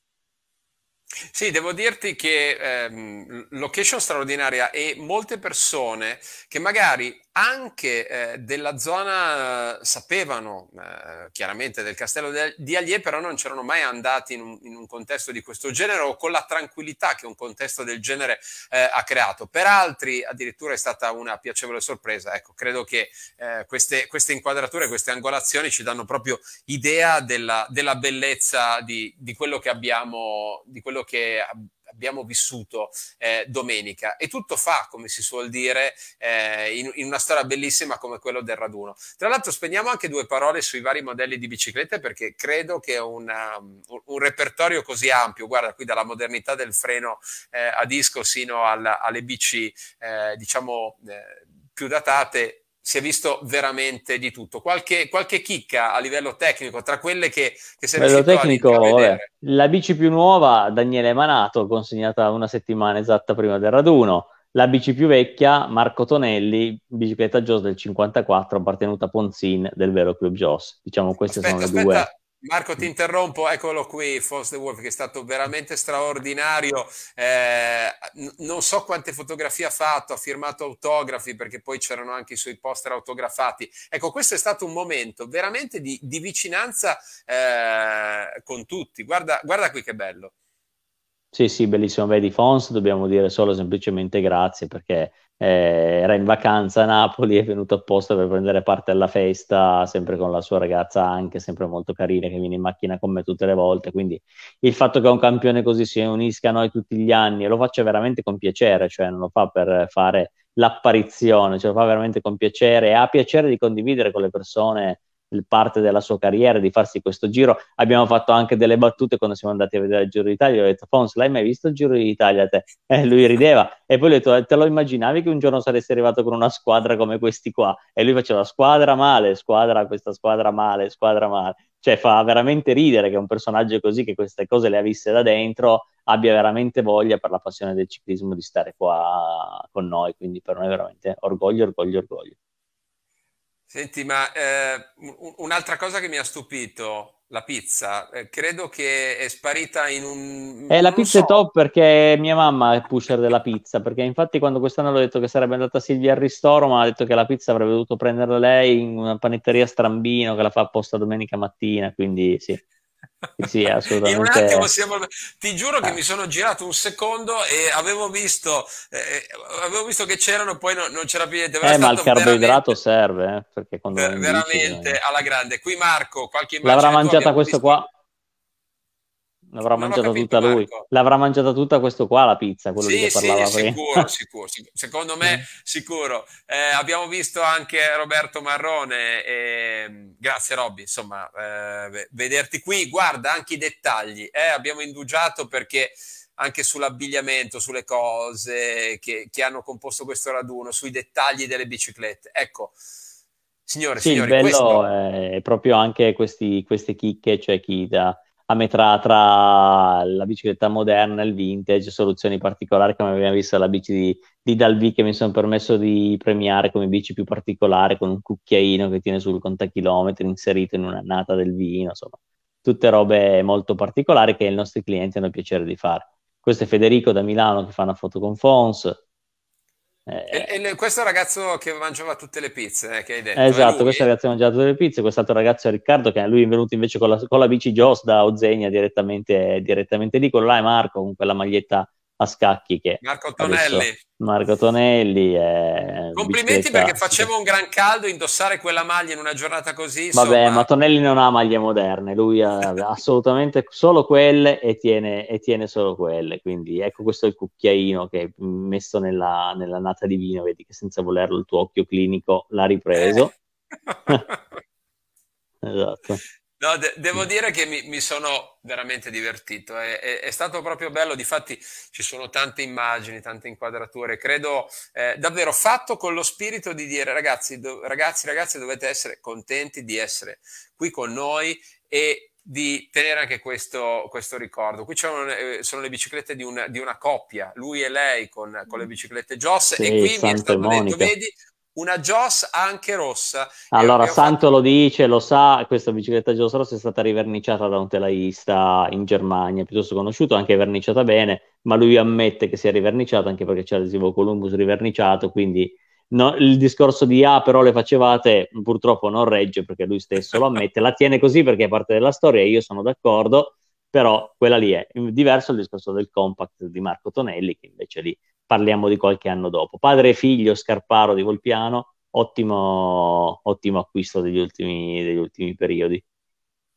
Sì, devo dirti che ehm, location straordinaria e molte persone che magari anche eh, della zona eh, sapevano eh, chiaramente del castello di Allier, però non c'erano mai andati in un, in un, contesto di questo genere o con la tranquillità che un contesto del genere eh, ha creato. Per altri addirittura è stata una piacevole sorpresa. Ecco, credo che eh, queste, queste, inquadrature, queste angolazioni ci danno proprio idea della, della bellezza di, di quello che abbiamo, di quello che abbiamo abbiamo vissuto eh, domenica. E tutto fa, come si suol dire, eh, in, in, una storia bellissima come quella del raduno. Tra l'altro spendiamo anche due parole sui vari modelli di biciclette perché credo che una, um, un repertorio così ampio, guarda qui dalla modernità del freno eh, a disco sino alla, alle bici, eh, diciamo, eh, più datate, si è visto veramente di tutto. Qualche, qualche chicca a livello tecnico, tra quelle che, che si è livello tecnico, vabbè, la bici più nuova, Daniele Manato, consegnata una settimana esatta prima del raduno. La bici più vecchia, Marco Tonelli, bicicletta Joss del 54, appartenuta a Ponzin del vero Club Joss. Diciamo queste aspetta, sono le aspetta. due Marco ti interrompo, eccolo qui, Foss the Wolf che è stato veramente straordinario, eh, non so quante fotografie ha fatto, ha firmato autografi perché poi c'erano anche i suoi poster autografati, ecco questo è stato un momento veramente di, di vicinanza eh, con tutti, guarda, guarda qui che bello. Sì, sì, bellissimo. Vedi, Fons, dobbiamo dire solo semplicemente grazie perché eh, era in vacanza a Napoli, è venuto apposta per prendere parte alla festa, sempre con la sua ragazza anche, sempre molto carina, che viene in macchina con me tutte le volte, quindi il fatto che un campione così si unisca a noi tutti gli anni, e lo faccia veramente con piacere, cioè non lo fa per fare l'apparizione, ce lo fa veramente con piacere e ha piacere di condividere con le persone parte della sua carriera di farsi questo giro. Abbiamo fatto anche delle battute quando siamo andati a vedere il Giro d'Italia. ho detto, Fons, l'hai mai visto il Giro d'Italia? Te? E lui rideva. E poi gli ho detto, eh, te lo immaginavi che un giorno saresti arrivato con una squadra come questi qua? E lui faceva squadra male, squadra questa squadra male, squadra male. Cioè fa veramente ridere che un personaggio così, che queste cose le ha viste da dentro, abbia veramente voglia per la passione del ciclismo di stare qua con noi. Quindi per noi veramente orgoglio, orgoglio, orgoglio. Senti, ma eh, un'altra cosa che mi ha stupito, la pizza, eh, credo che è sparita in un... Eh, la pizza so. è top perché mia mamma è pusher della pizza, perché infatti quando quest'anno l'ho detto che sarebbe andata Silvia al ristoro, ma ha detto che la pizza avrebbe dovuto prenderla lei in una panetteria strambino che la fa apposta domenica mattina, quindi sì. Sì, assolutamente. In un attimo siamo... Ti giuro che ah. mi sono girato un secondo e avevo visto, eh, eh avevo visto che c'erano, poi no, non c'era più niente. Eh, ma il carboidrato serve, eh, perché quando... Ver- veramente dici, alla grande. Qui Marco, qualche immagine... L'avrà mangiata questo visto? qua L'avrà mangiata tutta Marco. lui. L'avrà mangiata tutta questo qua, la pizza, quello sì, che sì, parlava sì, prima. Sicuro, sicuro, sicuro. Secondo me, eh. sicuro. Eh, abbiamo visto anche Roberto Marrone. E... Mm, grazie, Robby. Insomma, eh, vederti qui. Guarda anche i dettagli. Eh, abbiamo indugiato perché anche sull'abbigliamento, sulle cose che, che hanno composto questo raduno, sui dettagli delle biciclette. Ecco. Signore, sì, signori, il bello questo... è proprio anche questi, queste chicche, cioè chi da a metà tra la bicicletta moderna e il vintage, soluzioni particolari come abbiamo visto la bici di, di Dalvi che mi sono permesso di premiare come bici più particolare con un cucchiaino che tiene sul contachilometri inserito in un'annata del vino, insomma, tutte robe molto particolari che i nostri clienti hanno piacere di fare. Questo è Federico da Milano che fa una foto con Fons, eh, e, e, questo ragazzo che mangiava tutte le pizze, eh, che hai detto. Eh, esatto, questo ragazzo che mangiava tutte le pizze, quest'altro ragazzo è Riccardo, che lui è venuto invece con la, con la bici Joss da Ozegna direttamente, direttamente lì, quello là è Marco con quella maglietta a scacchi che Marco Tonelli. Marco Tonelli è... Eh, Complimenti perché faceva un gran caldo indossare quella maglia in una giornata così. Insomma... Vabbè, ma Tonelli non ha maglie moderne, lui ha assolutamente solo quelle e tiene, e tiene, solo quelle. Quindi ecco questo è il cucchiaino che messo nella, nella nata di vino, vedi che senza volerlo il tuo occhio clinico l'ha ripreso. Eh. esatto. No, de- devo dire che mi, mi sono veramente divertito, è, è, è, stato proprio bello, difatti ci sono tante immagini, tante inquadrature, credo eh, davvero fatto con lo spirito di dire ragazzi, do- ragazzi, ragazzi dovete essere contenti di essere qui con noi e di tenere anche questo, questo ricordo. Qui un, eh, sono le biciclette di una, di una, coppia, lui e lei con, con le mm. biciclette Joss sì, e qui Santa mi è stato detto, vedi, una Joss anche rossa. Allora, Santo fatto... lo dice, lo sa, questa bicicletta Joss rossa è stata riverniciata da un telaista in Germania, piuttosto conosciuto, anche verniciata bene, ma lui ammette che sia riverniciata anche perché c'è l'adesivo Columbus riverniciato, quindi no, il discorso di ah però le facevate purtroppo non regge perché lui stesso lo ammette, la tiene così perché è parte della storia e io sono d'accordo, però quella lì è. Diverso il discorso del compact di Marco Tonelli che invece lì parliamo di qualche anno dopo. Padre e figlio Scarparo di Volpiano, ottimo, ottimo acquisto degli ultimi, degli ultimi periodi.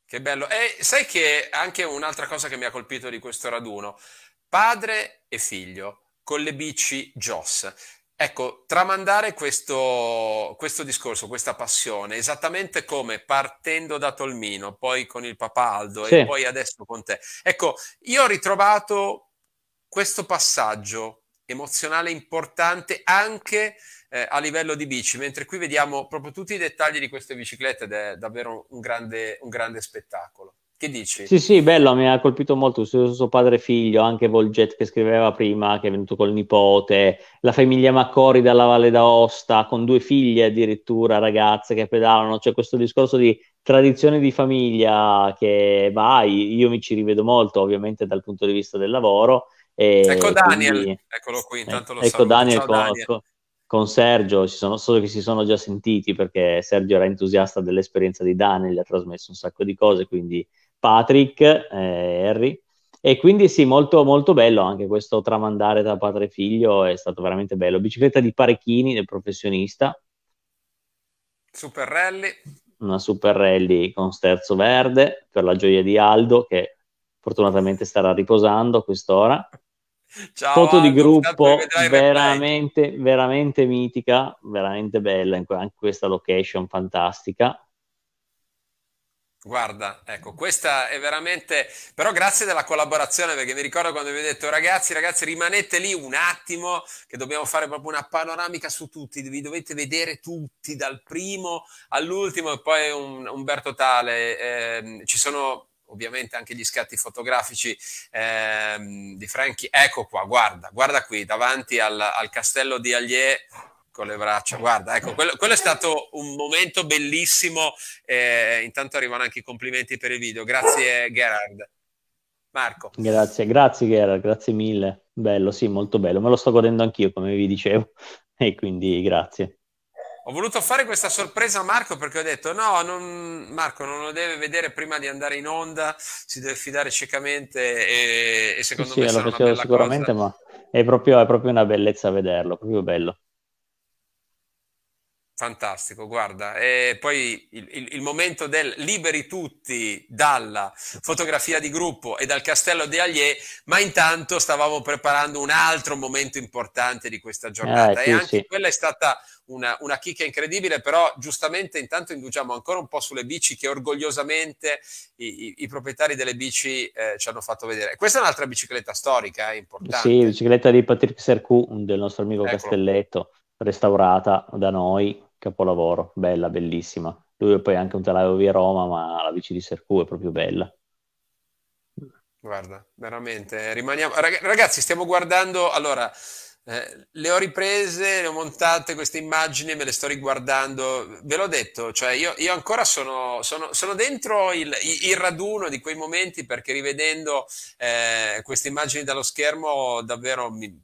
Che bello. E sai che anche un'altra cosa che mi ha colpito di questo raduno, padre e figlio con le bici Joss. Ecco, tramandare questo, questo, discorso, questa passione, esattamente come partendo da Tolmino, poi con il papà Aldo sì. e poi adesso con te. Ecco, io ho ritrovato questo passaggio emozionale importante anche eh, a livello di bici, mentre qui vediamo proprio tutti i dettagli di queste biciclette ed è davvero un grande, un grande spettacolo. Che dici? Sì, sì, bello, mi ha colpito molto il suo padre e figlio, anche Volget che scriveva prima, che è venuto col nipote, la famiglia Maccori dalla Valle d'Aosta, con due figlie addirittura, ragazze che pedalano, c'è questo discorso di tradizione di famiglia che vai, io mi ci rivedo molto ovviamente dal punto di vista del lavoro, e ecco Daniel, eccolo qui, intanto lo Ecco saluto. Daniel, Ciao, con, Daniel. con, Sergio, ci sono, solo che si sono già sentiti perché Sergio era entusiasta dell'esperienza di Daniel, gli ha trasmesso un sacco di cose, quindi Patrick, eh, Harry. E quindi sì, molto, molto bello anche questo tramandare tra padre e figlio, è stato veramente bello. Bicicletta di parecchini del professionista. Super Rally. Una Super Rally con sterzo verde, per la gioia di Aldo, che fortunatamente starà riposando a quest'ora. Ciao, foto di gruppo veramente, veramente mitica, veramente bella, anche questa location fantastica. Guarda, ecco, questa è veramente... Però grazie della collaborazione, perché mi ricordo quando vi ho detto ragazzi, ragazzi, rimanete lì un attimo, che dobbiamo fare proprio una panoramica su tutti, vi dovete vedere tutti, dal primo all'ultimo, e poi un, un bel totale. Eh, ci sono ovviamente anche gli scatti fotografici ehm, di Franchi. Ecco qua, guarda, guarda qui, davanti al, al castello di Allier con le braccia, guarda, ecco, quello, quello è stato un momento bellissimo. Eh, intanto arrivano anche i complimenti per il video. Grazie Gerard. Marco. Grazie, grazie Gerard, grazie mille. Bello, sì, molto bello. Me lo sto godendo anch'io, come vi dicevo. E quindi grazie. Ho voluto fare questa sorpresa a Marco perché ho detto: no, non, Marco non lo deve vedere prima di andare in onda, si deve fidare ciecamente. E, e secondo sì, me sì, lo facevo sicuramente, cosa. ma è proprio, è proprio una bellezza vederlo, proprio bello. Fantastico, guarda, e poi il, il, il, momento del liberi tutti dalla fotografia di gruppo e dal castello di Allier, ma intanto stavamo preparando un altro momento importante di questa giornata ah, sì, e anche sì. quella è stata una, una chicca incredibile, però giustamente intanto indugiamo ancora un po' sulle bici che orgogliosamente i, i, i proprietari delle bici eh, ci hanno fatto vedere. Questa è un'altra bicicletta storica, eh, importante. Sì, bicicletta di Patrick Sercu, del nostro amico Eccolo. Castelletto, restaurata da noi, capolavoro, bella, bellissima. Lui è poi anche un telaio via Roma, ma la bici di Sercu è proprio bella. Guarda, veramente, rimaniamo... Ragazzi, stiamo guardando... Allora, eh, le ho riprese, le ho montate queste immagini, me le sto riguardando. Ve l'ho detto, cioè io, io ancora sono, sono, sono dentro il, il, raduno di quei momenti perché rivedendo eh, queste immagini dallo schermo davvero mi,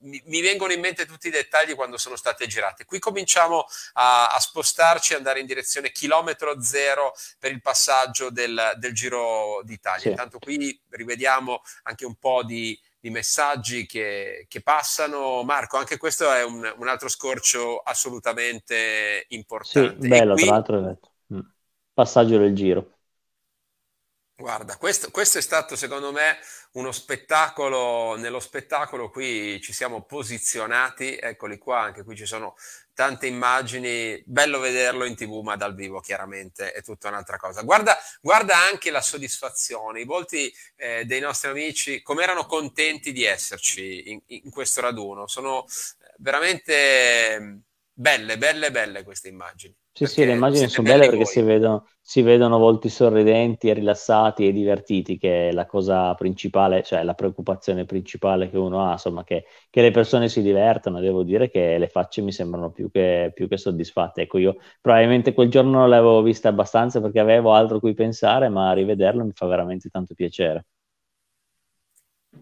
mi, mi, vengono in mente tutti i dettagli quando sono state girate. Qui cominciamo a, a spostarci, andare in direzione chilometro zero per il passaggio del, del Giro d'Italia. Sì. Intanto qui rivediamo anche un po' di di messaggi che, che, passano. Marco, anche questo è un, un altro scorcio assolutamente importante. Sì, bello, qui... tra l'altro, eh, mm. passaggio del giro. Guarda, questo, questo, è stato secondo me uno spettacolo, nello spettacolo qui ci siamo posizionati, eccoli qua, anche qui ci sono tante immagini, bello vederlo in tv ma dal vivo chiaramente è tutta un'altra cosa. Guarda, guarda anche la soddisfazione, i volti eh, dei nostri amici, come erano contenti di esserci in, in questo raduno, sono eh, veramente mm, belle, belle, belle queste immagini. Sì, sì, le immagini sono belle perché si vedono, si vedono, volti sorridenti, e rilassati e divertiti, che è la cosa principale, cioè la preoccupazione principale che uno ha, insomma, che, che le persone si divertano. Devo dire che le facce mi sembrano più che, più che soddisfatte. Ecco, io probabilmente quel giorno non le avevo viste abbastanza perché avevo altro cui pensare, ma rivederlo mi fa veramente tanto piacere.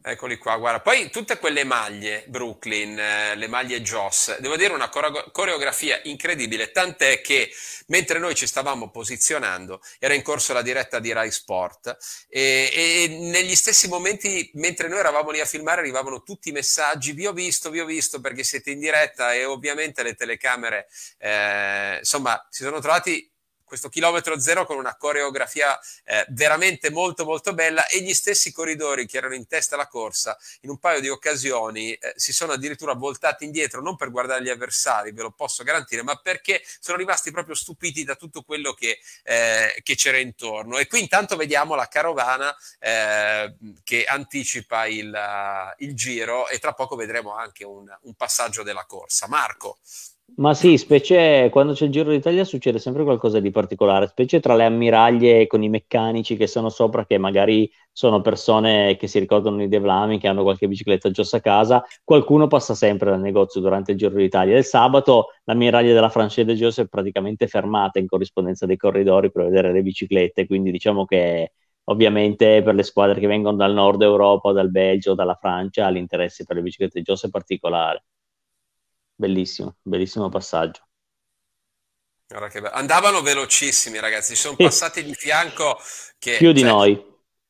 Eccoli qua, guarda. Poi tutte quelle maglie, Brooklyn, eh, le maglie Joss, devo dire una coreografia incredibile, tant'è che mentre noi ci stavamo posizionando, era in corso la diretta di Rai Sport e, e negli stessi momenti, mentre noi eravamo lì a filmare, arrivavano tutti i messaggi, vi ho visto, vi ho visto perché siete in diretta e ovviamente le telecamere, eh, insomma, si sono trovati questo chilometro zero con una coreografia eh, veramente molto molto bella e gli stessi corridori che erano in testa alla corsa in un paio di occasioni eh, si sono addirittura voltati indietro non per guardare gli avversari, ve lo posso garantire, ma perché sono rimasti proprio stupiti da tutto quello che, eh, che c'era intorno. E qui intanto vediamo la carovana eh, che anticipa il, il, giro e tra poco vedremo anche un, un passaggio della corsa. Marco. Ma sì, specie quando c'è il Giro d'Italia succede sempre qualcosa di particolare, specie tra le ammiraglie con i meccanici che sono sopra, che magari sono persone che si ricordano di De Devlami, che hanno qualche bicicletta giossa a casa, qualcuno passa sempre dal negozio durante il Giro d'Italia. Il sabato l'ammiraglia della Francia de Gios è praticamente fermata in corrispondenza dei corridori per vedere le biciclette, quindi diciamo che ovviamente per le squadre che vengono dal nord Europa, dal Belgio, dalla Francia, l'interesse per le biciclette giossa è particolare. Bellissimo, bellissimo passaggio. Andavano velocissimi, ragazzi. Ci sono passati di fianco che, più di cioè, noi.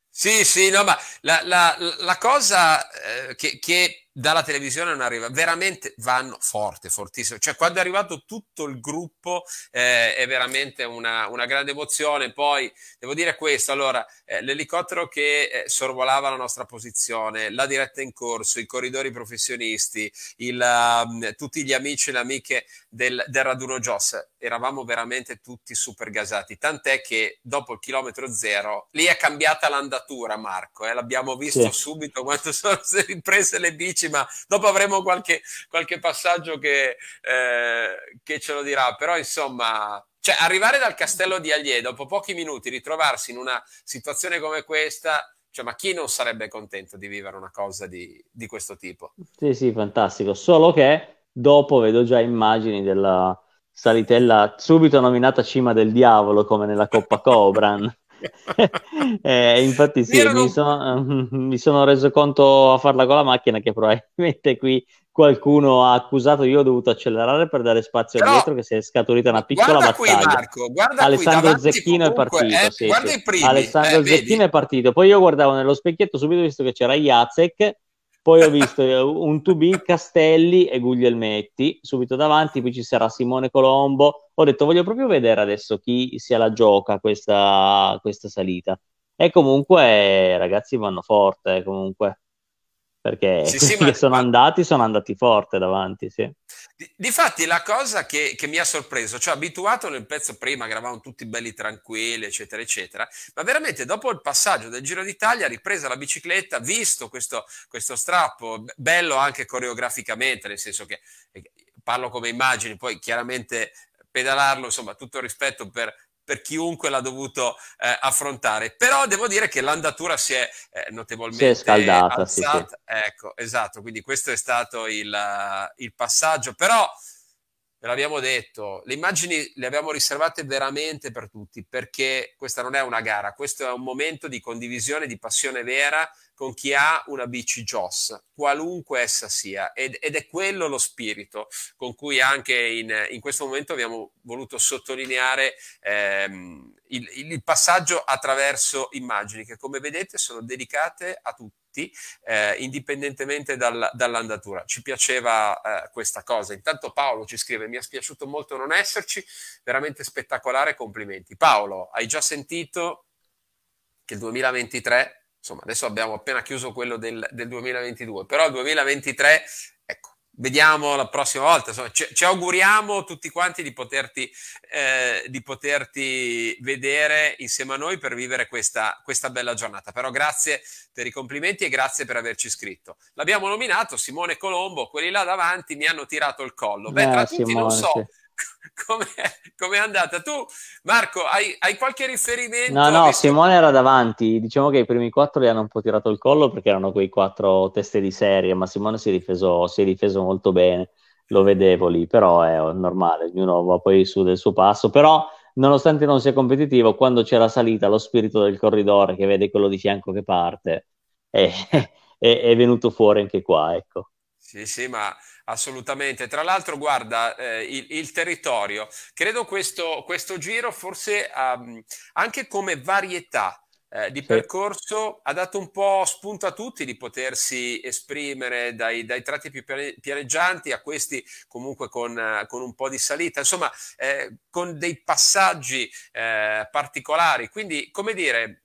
Sì, sì, no, ma la, la, la cosa eh, che, che dalla televisione non arriva, veramente vanno forte, fortissimo. Cioè, quando è arrivato tutto il gruppo eh, è veramente una, una, grande emozione. Poi devo dire questo: allora, eh, l'elicottero che eh, sorvolava la nostra posizione, la diretta in corso, i corridori professionisti, il, uh, tutti gli amici e le amiche del, del raduno Joss eravamo veramente tutti super gasati, tant'è che dopo il chilometro zero lì è cambiata l'andatura Marco, eh? l'abbiamo visto sì. subito quando sono riprese le bici, ma dopo avremo qualche, qualche passaggio che, eh, che ce lo dirà, però insomma... Cioè, arrivare dal castello di Aglie dopo pochi minuti, ritrovarsi in una situazione come questa, cioè, ma chi non sarebbe contento di vivere una cosa di, di questo tipo? Sì, sì, fantastico. Solo che dopo vedo già immagini della, Salitella subito nominata cima del diavolo come nella Coppa Cobran. eh, infatti sì, Erano... mi, sono, mi, sono, reso conto a farla con la macchina che probabilmente qui qualcuno ha accusato, io ho dovuto accelerare per dare spazio Però, dietro che si è scaturita una piccola battaglia. Qui, Marco, Alessandro qui, Zecchino comunque, è partito, eh, sì, sì. Primi, Alessandro eh, Zecchino è partito, poi io guardavo nello specchietto subito visto che c'era Jacek poi ho visto eh, un 2B Castelli e Guglielmetti, subito davanti, poi ci sarà Simone Colombo. Ho detto voglio proprio vedere adesso chi sia la gioca questa, questa salita. E comunque, eh, ragazzi, vanno forte, eh, comunque perché sì, sì, ma... sono andati sono andati forte davanti. Sì. difatti la cosa che, che, mi ha sorpreso, cioè abituato nel pezzo prima che eravamo tutti belli tranquilli, eccetera, eccetera, ma veramente dopo il passaggio del Giro d'Italia, ripresa la bicicletta, visto questo, questo strappo, bello anche coreograficamente, nel senso che eh, parlo come immagini, poi chiaramente pedalarlo, insomma, tutto rispetto per per chiunque l'ha dovuto eh, affrontare. Però devo dire che l'andatura si è eh, notevolmente si è scaldata. Sì, sì. Ecco, esatto, quindi questo è stato il, eh, il passaggio. Però ve l'abbiamo detto, le immagini le abbiamo riservate veramente per tutti, perché questa non è una gara, questo è un momento di condivisione, di passione vera, con chi ha una bici Joss, qualunque essa sia, ed, ed è quello lo spirito con cui anche in, in questo momento abbiamo voluto sottolineare ehm, il, il, passaggio attraverso immagini che come vedete sono dedicate a tutti, eh, indipendentemente dal, dall'andatura. Ci piaceva eh, questa cosa. Intanto Paolo ci scrive, mi è spiaciuto molto non esserci, veramente spettacolare, complimenti. Paolo, hai già sentito che il 2023 insomma, adesso abbiamo appena chiuso quello del, del 2022, però il 2023, ecco, vediamo la prossima volta, insomma, ci, ci auguriamo tutti quanti di poterti, eh, di poterti, vedere insieme a noi per vivere questa, questa, bella giornata, però grazie per i complimenti e grazie per averci scritto. L'abbiamo nominato Simone Colombo, quelli là davanti mi hanno tirato il collo, beh, eh, tra tutti Simone, non so... Sì come è andata? Tu, Marco, hai, hai qualche riferimento? No, no, visto... Simone era davanti. Diciamo che i primi quattro gli hanno un po' tirato il collo perché erano quei quattro teste di serie, ma Simone si è difeso, si è difeso molto bene. Lo vedevo lì, però è normale, ognuno va poi su del suo passo. Però, nonostante non sia competitivo, quando c'è la salita, lo spirito del corridore che vede quello di fianco che parte è, è, è venuto fuori anche qua, ecco. Sì, sì, ma assolutamente. Tra l'altro, guarda, eh, il, il, territorio, credo questo, questo giro forse um, anche come varietà eh, di sì. percorso ha dato un po' spunto a tutti di potersi esprimere dai, dai tratti più pianeggianti a questi comunque con, eh, con un po' di salita, insomma, eh, con dei passaggi eh, particolari. Quindi, come dire,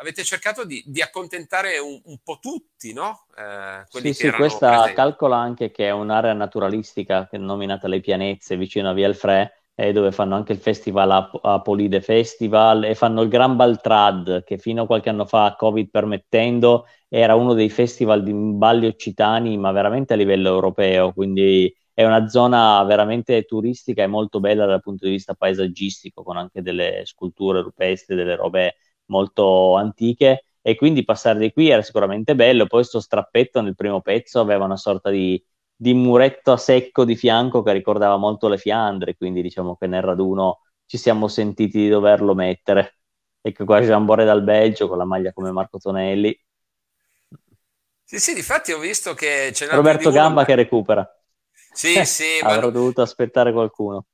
avete cercato di, di accontentare un, un, po' tutti, no? Eh, sì, sì, questa presenti. calcola anche che è un'area naturalistica nominata Le Pianezze, vicino a Via Alfre, eh, dove fanno anche il festival Ap- Apolide Festival e fanno il Gran Baltrad, che fino a qualche anno fa, Covid permettendo, era uno dei festival di balli occitani, ma veramente a livello europeo, quindi è una zona veramente turistica e molto bella dal punto di vista paesaggistico, con anche delle sculture rupestre, delle robe molto antiche e quindi passare di qui era sicuramente bello. Poi sto strappetto nel primo pezzo aveva una sorta di, di, muretto a secco di fianco che ricordava molto le Fiandre, quindi diciamo che nel raduno ci siamo sentiti di doverlo mettere. Ecco qua Jean Boré dal Belgio con la maglia come Marco Tonelli. Sì, sì, difatti ho visto che c'è Roberto Gamba che recupera. Sì, sì. Avrò ma... dovuto aspettare qualcuno.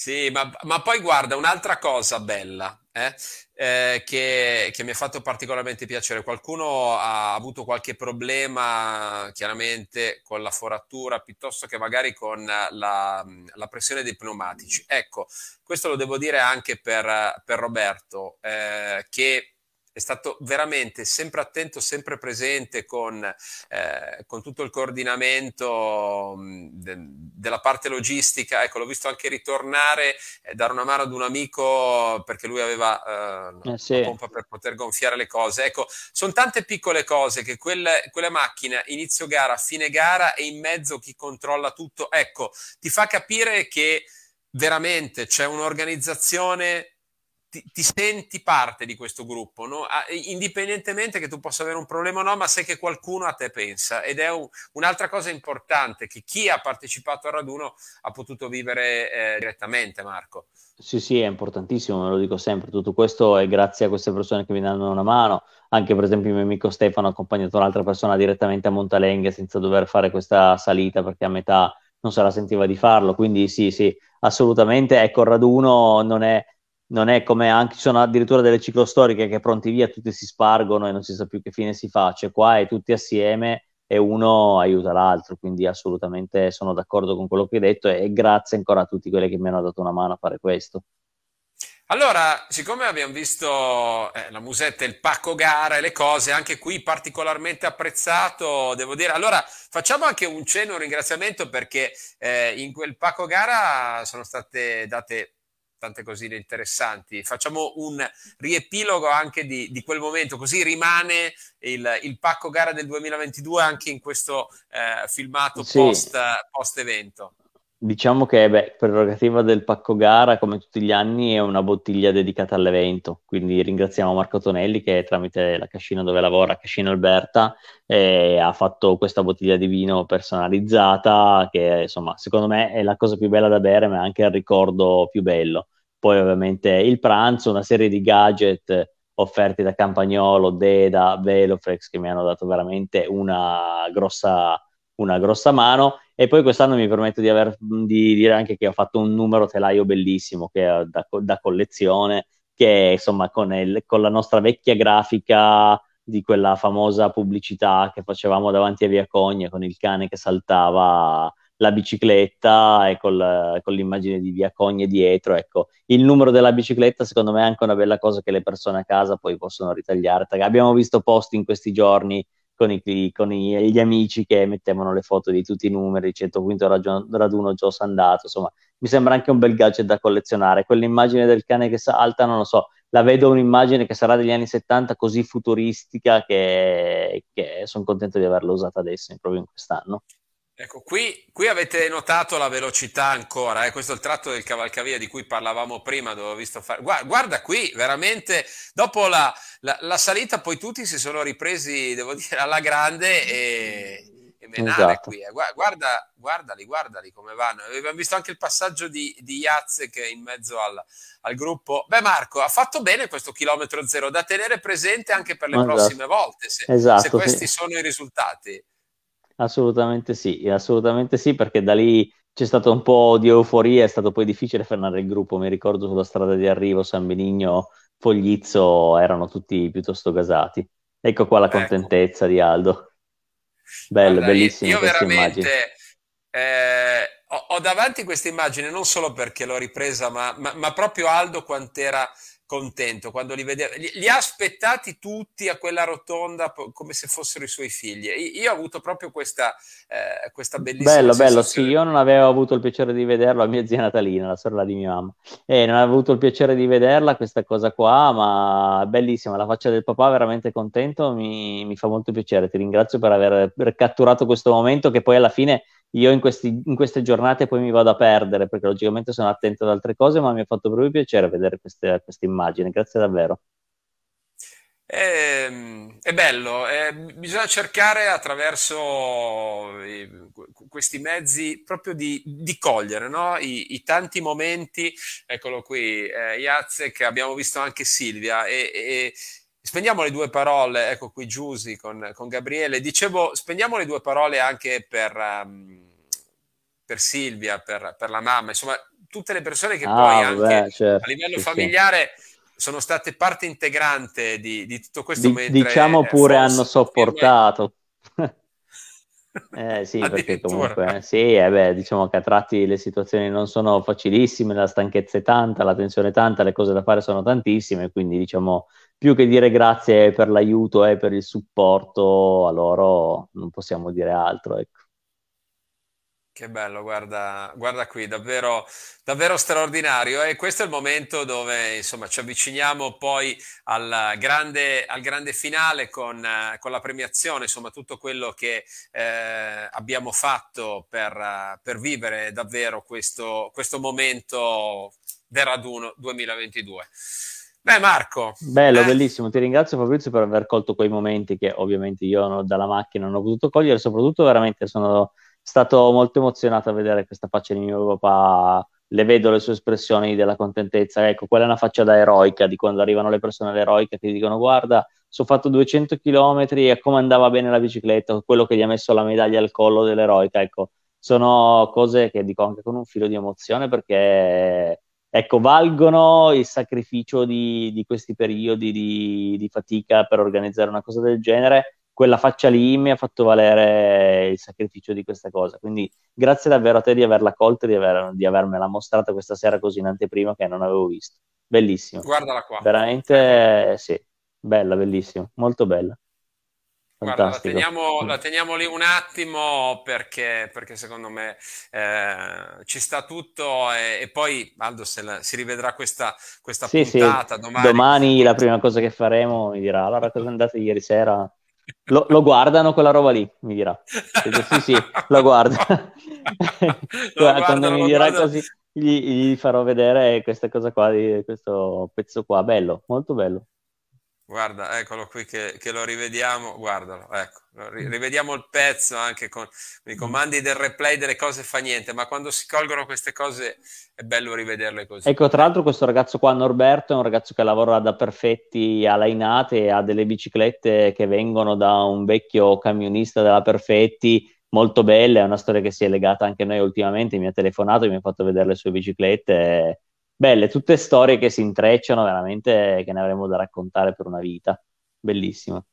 Sì, ma, ma poi guarda, un'altra cosa bella eh, eh, che, che mi ha fatto particolarmente piacere. Qualcuno ha avuto qualche problema chiaramente con la foratura piuttosto che magari con la, la pressione dei pneumatici. Ecco, questo lo devo dire anche per, per Roberto, eh, che è stato veramente sempre attento, sempre presente con, eh, con tutto il coordinamento mm, de, della parte logistica. Ecco, l'ho visto anche ritornare e eh, dare una mano ad un amico perché lui aveva eh, una, eh, sì. una pompa per poter gonfiare le cose. Ecco, sono tante piccole cose che quelle, quella macchina inizio gara, fine gara e in mezzo chi controlla tutto, ecco, ti fa capire che veramente c'è un'organizzazione ti, ti, senti parte di questo gruppo, no? Ah, indipendentemente che tu possa avere un problema o no, ma sai che qualcuno a te pensa ed è un, un'altra cosa importante che chi ha partecipato al raduno ha potuto vivere eh, direttamente, Marco. Sì, sì, è importantissimo, me lo dico sempre, tutto questo è grazie a queste persone che mi danno una mano, anche per esempio il mio amico Stefano ha accompagnato un'altra persona direttamente a Montalenghe senza dover fare questa salita perché a metà non se la sentiva di farlo, quindi sì, sì, assolutamente, ecco, il raduno non è non è come anche ci sono addirittura delle ciclostoriche che pronti via tutti si spargono e non si sa più che fine si faccia. Cioè, qua è tutti assieme e uno aiuta l'altro, quindi assolutamente sono d'accordo con quello che hai detto e grazie ancora a tutti quelli che mi hanno dato una mano a fare questo. Allora, siccome abbiamo visto eh, la musetta, il pacco gara e le cose, anche qui particolarmente apprezzato, devo dire, allora facciamo anche un cenno, un ringraziamento perché eh, in quel pacco gara sono state date tante cosine interessanti. Facciamo un riepilogo anche di, di quel momento, così rimane il, il, pacco gara del 2022 anche in questo eh, filmato sì. post, post evento. Diciamo che, beh, prerogativa del pacco gara, come tutti gli anni, è una bottiglia dedicata all'evento. Quindi ringraziamo Marco Tonelli che tramite la cascina dove lavora, Cascina Alberta, eh, ha fatto questa bottiglia di vino personalizzata che, insomma, secondo me è la cosa più bella da bere, ma è anche il ricordo più bello. Poi ovviamente il pranzo, una serie di gadget offerti da Campagnolo, Deda, Veloflex che mi hanno dato veramente una grossa una grossa mano e poi quest'anno mi permetto di, aver, di dire anche che ho fatto un numero telaio bellissimo che è da, da collezione che insomma con, il, con, la nostra vecchia grafica di quella famosa pubblicità che facevamo davanti a Via Cogna con il cane che saltava la bicicletta e col, con l'immagine di Via Cogna dietro, ecco, il numero della bicicletta secondo me è anche una bella cosa che le persone a casa poi possono ritagliare. Abbiamo visto post in questi giorni con, i, con i, gli amici che mettevano le foto di tutti i numeri, 105 ragion- raduno Gio Sandato, insomma, mi sembra anche un bel gadget da collezionare. Quell'immagine del cane che salta, non lo so, la vedo un'immagine che sarà degli anni 70 così futuristica che, che sono contento di averla usata adesso, proprio in quest'anno. Ecco, qui, qui, avete notato la velocità ancora, eh? questo è il tratto del cavalcavia di cui parlavamo prima, dove ho visto fare... Guarda, guarda qui, veramente, dopo la, la, la, salita poi tutti si sono ripresi, devo dire, alla grande e, e menare esatto. qui. Eh? Guarda, guardali, guardali come vanno. Abbiamo visto anche il passaggio di, di Iazze che è in mezzo al, al, gruppo. Beh Marco, ha fatto bene questo chilometro zero, da tenere presente anche per le esatto. prossime volte, se, esatto, se questi sì. sono i risultati. Assolutamente sì, assolutamente sì, perché da lì c'è stato un po' di euforia, è stato poi difficile fermare il gruppo, mi ricordo sulla strada di arrivo San Benigno, Foglizzo, erano tutti piuttosto gasati. Ecco qua la ecco. contentezza ecco. di Aldo. Bello, allora, bellissimo. Io veramente eh, ho, ho, davanti questa immagine non solo perché l'ho ripresa, ma, ma, ma proprio Aldo quant'era contento quando li vedeva. Li, li, ha aspettati tutti a quella rotonda come se fossero i suoi figli. Io ho avuto proprio questa, eh, questa bellissima. Bello, bello. Sì, io non avevo avuto il piacere di vederlo. a mia zia Natalina, la sorella di mia mamma, eh, non avevo avuto il piacere di vederla questa cosa qua, ma bellissima. La faccia del papà, veramente contento. Mi, mi fa molto piacere. Ti ringrazio per aver catturato questo momento che poi alla fine io in, questi, in, queste giornate poi mi vado a perdere perché logicamente sono attento ad altre cose, ma mi ha fatto proprio piacere vedere questa immagine. grazie davvero. È, ehm, è bello, è, eh, bisogna cercare attraverso eh, questi mezzi proprio di, di cogliere no? I, I, tanti momenti, eccolo qui, eh, Iazze, abbiamo visto anche Silvia, e, e Spendiamo le due parole, ecco qui Giusy con, con, Gabriele, dicevo spendiamo le due parole anche per, um, per Silvia, per, per, la mamma, insomma tutte le persone che ah, poi vabbè, anche certo, a livello familiare sono state parte integrante di, di tutto questo. Di, diciamo eh, pure forse, hanno sopportato. Eh, sì, perché comunque eh, sì, eh beh, diciamo che a tratti le situazioni non sono facilissime, la stanchezza è tanta, la tensione è tanta, le cose da fare sono tantissime, quindi diciamo più che dire grazie per l'aiuto e per il supporto a loro, non possiamo dire altro. Ecco. Che bello, guarda, guarda qui, davvero, davvero straordinario. E questo è il momento dove insomma, ci avviciniamo poi al grande, al grande finale con, con, la premiazione, insomma, tutto quello che eh, abbiamo fatto per, per vivere davvero questo, questo momento del raduno 2022. Beh, Marco. Bello, eh. bellissimo. Ti ringrazio Fabrizio per aver colto quei momenti che ovviamente io non, dalla macchina non ho potuto cogliere. Soprattutto veramente sono stato molto emozionato a vedere questa faccia di mio papà. Le vedo le sue espressioni della contentezza. Ecco, quella è una faccia da eroica di quando arrivano le persone all'eroica che dicono guarda, sono fatto 200 km e come andava bene la bicicletta, quello che gli ha messo la medaglia al collo dell'eroica. Ecco, sono cose che dico anche con un filo di emozione perché Ecco, valgono il sacrificio di, di questi periodi di, di, fatica per organizzare una cosa del genere? Quella faccia lì mi ha fatto valere il sacrificio di questa cosa. Quindi grazie davvero a te di averla colta, di, aver, di avermela mostrata questa sera così in anteprima che non avevo visto. Bellissimo. Guardala qua. Veramente, sì, bella, bellissimo. molto bella. Guarda, la teniamo, la teniamo, lì un attimo perché, perché secondo me eh, ci sta tutto e, e poi Aldo se la, si rivedrà questa, questa sì, puntata sì. Domani. domani. la prima cosa che faremo mi dirà allora cosa andate ieri sera lo, lo, guardano quella roba lì, mi dirà. sì, sì, lo guarda. Guarda, quando mi dirà così gli, gli, farò vedere questa cosa qua, questo pezzo qua, bello, molto bello. Guarda, eccolo qui che, che, lo rivediamo, guardalo, ecco, rivediamo il pezzo anche con, i mm. comandi del replay delle cose fa niente, ma quando si colgono queste cose è bello rivederle così. Ecco, tra l'altro questo ragazzo qua, Norberto, è un ragazzo che lavora da perfetti a Lainate, ha delle biciclette che vengono da un vecchio camionista della Perfetti, molto belle, è una storia che si è legata anche a noi ultimamente, mi ha telefonato, mi ha fatto vedere le sue biciclette, Belle, tutte storie che si intrecciano veramente, che ne avremo da raccontare per una vita. Bellissimo.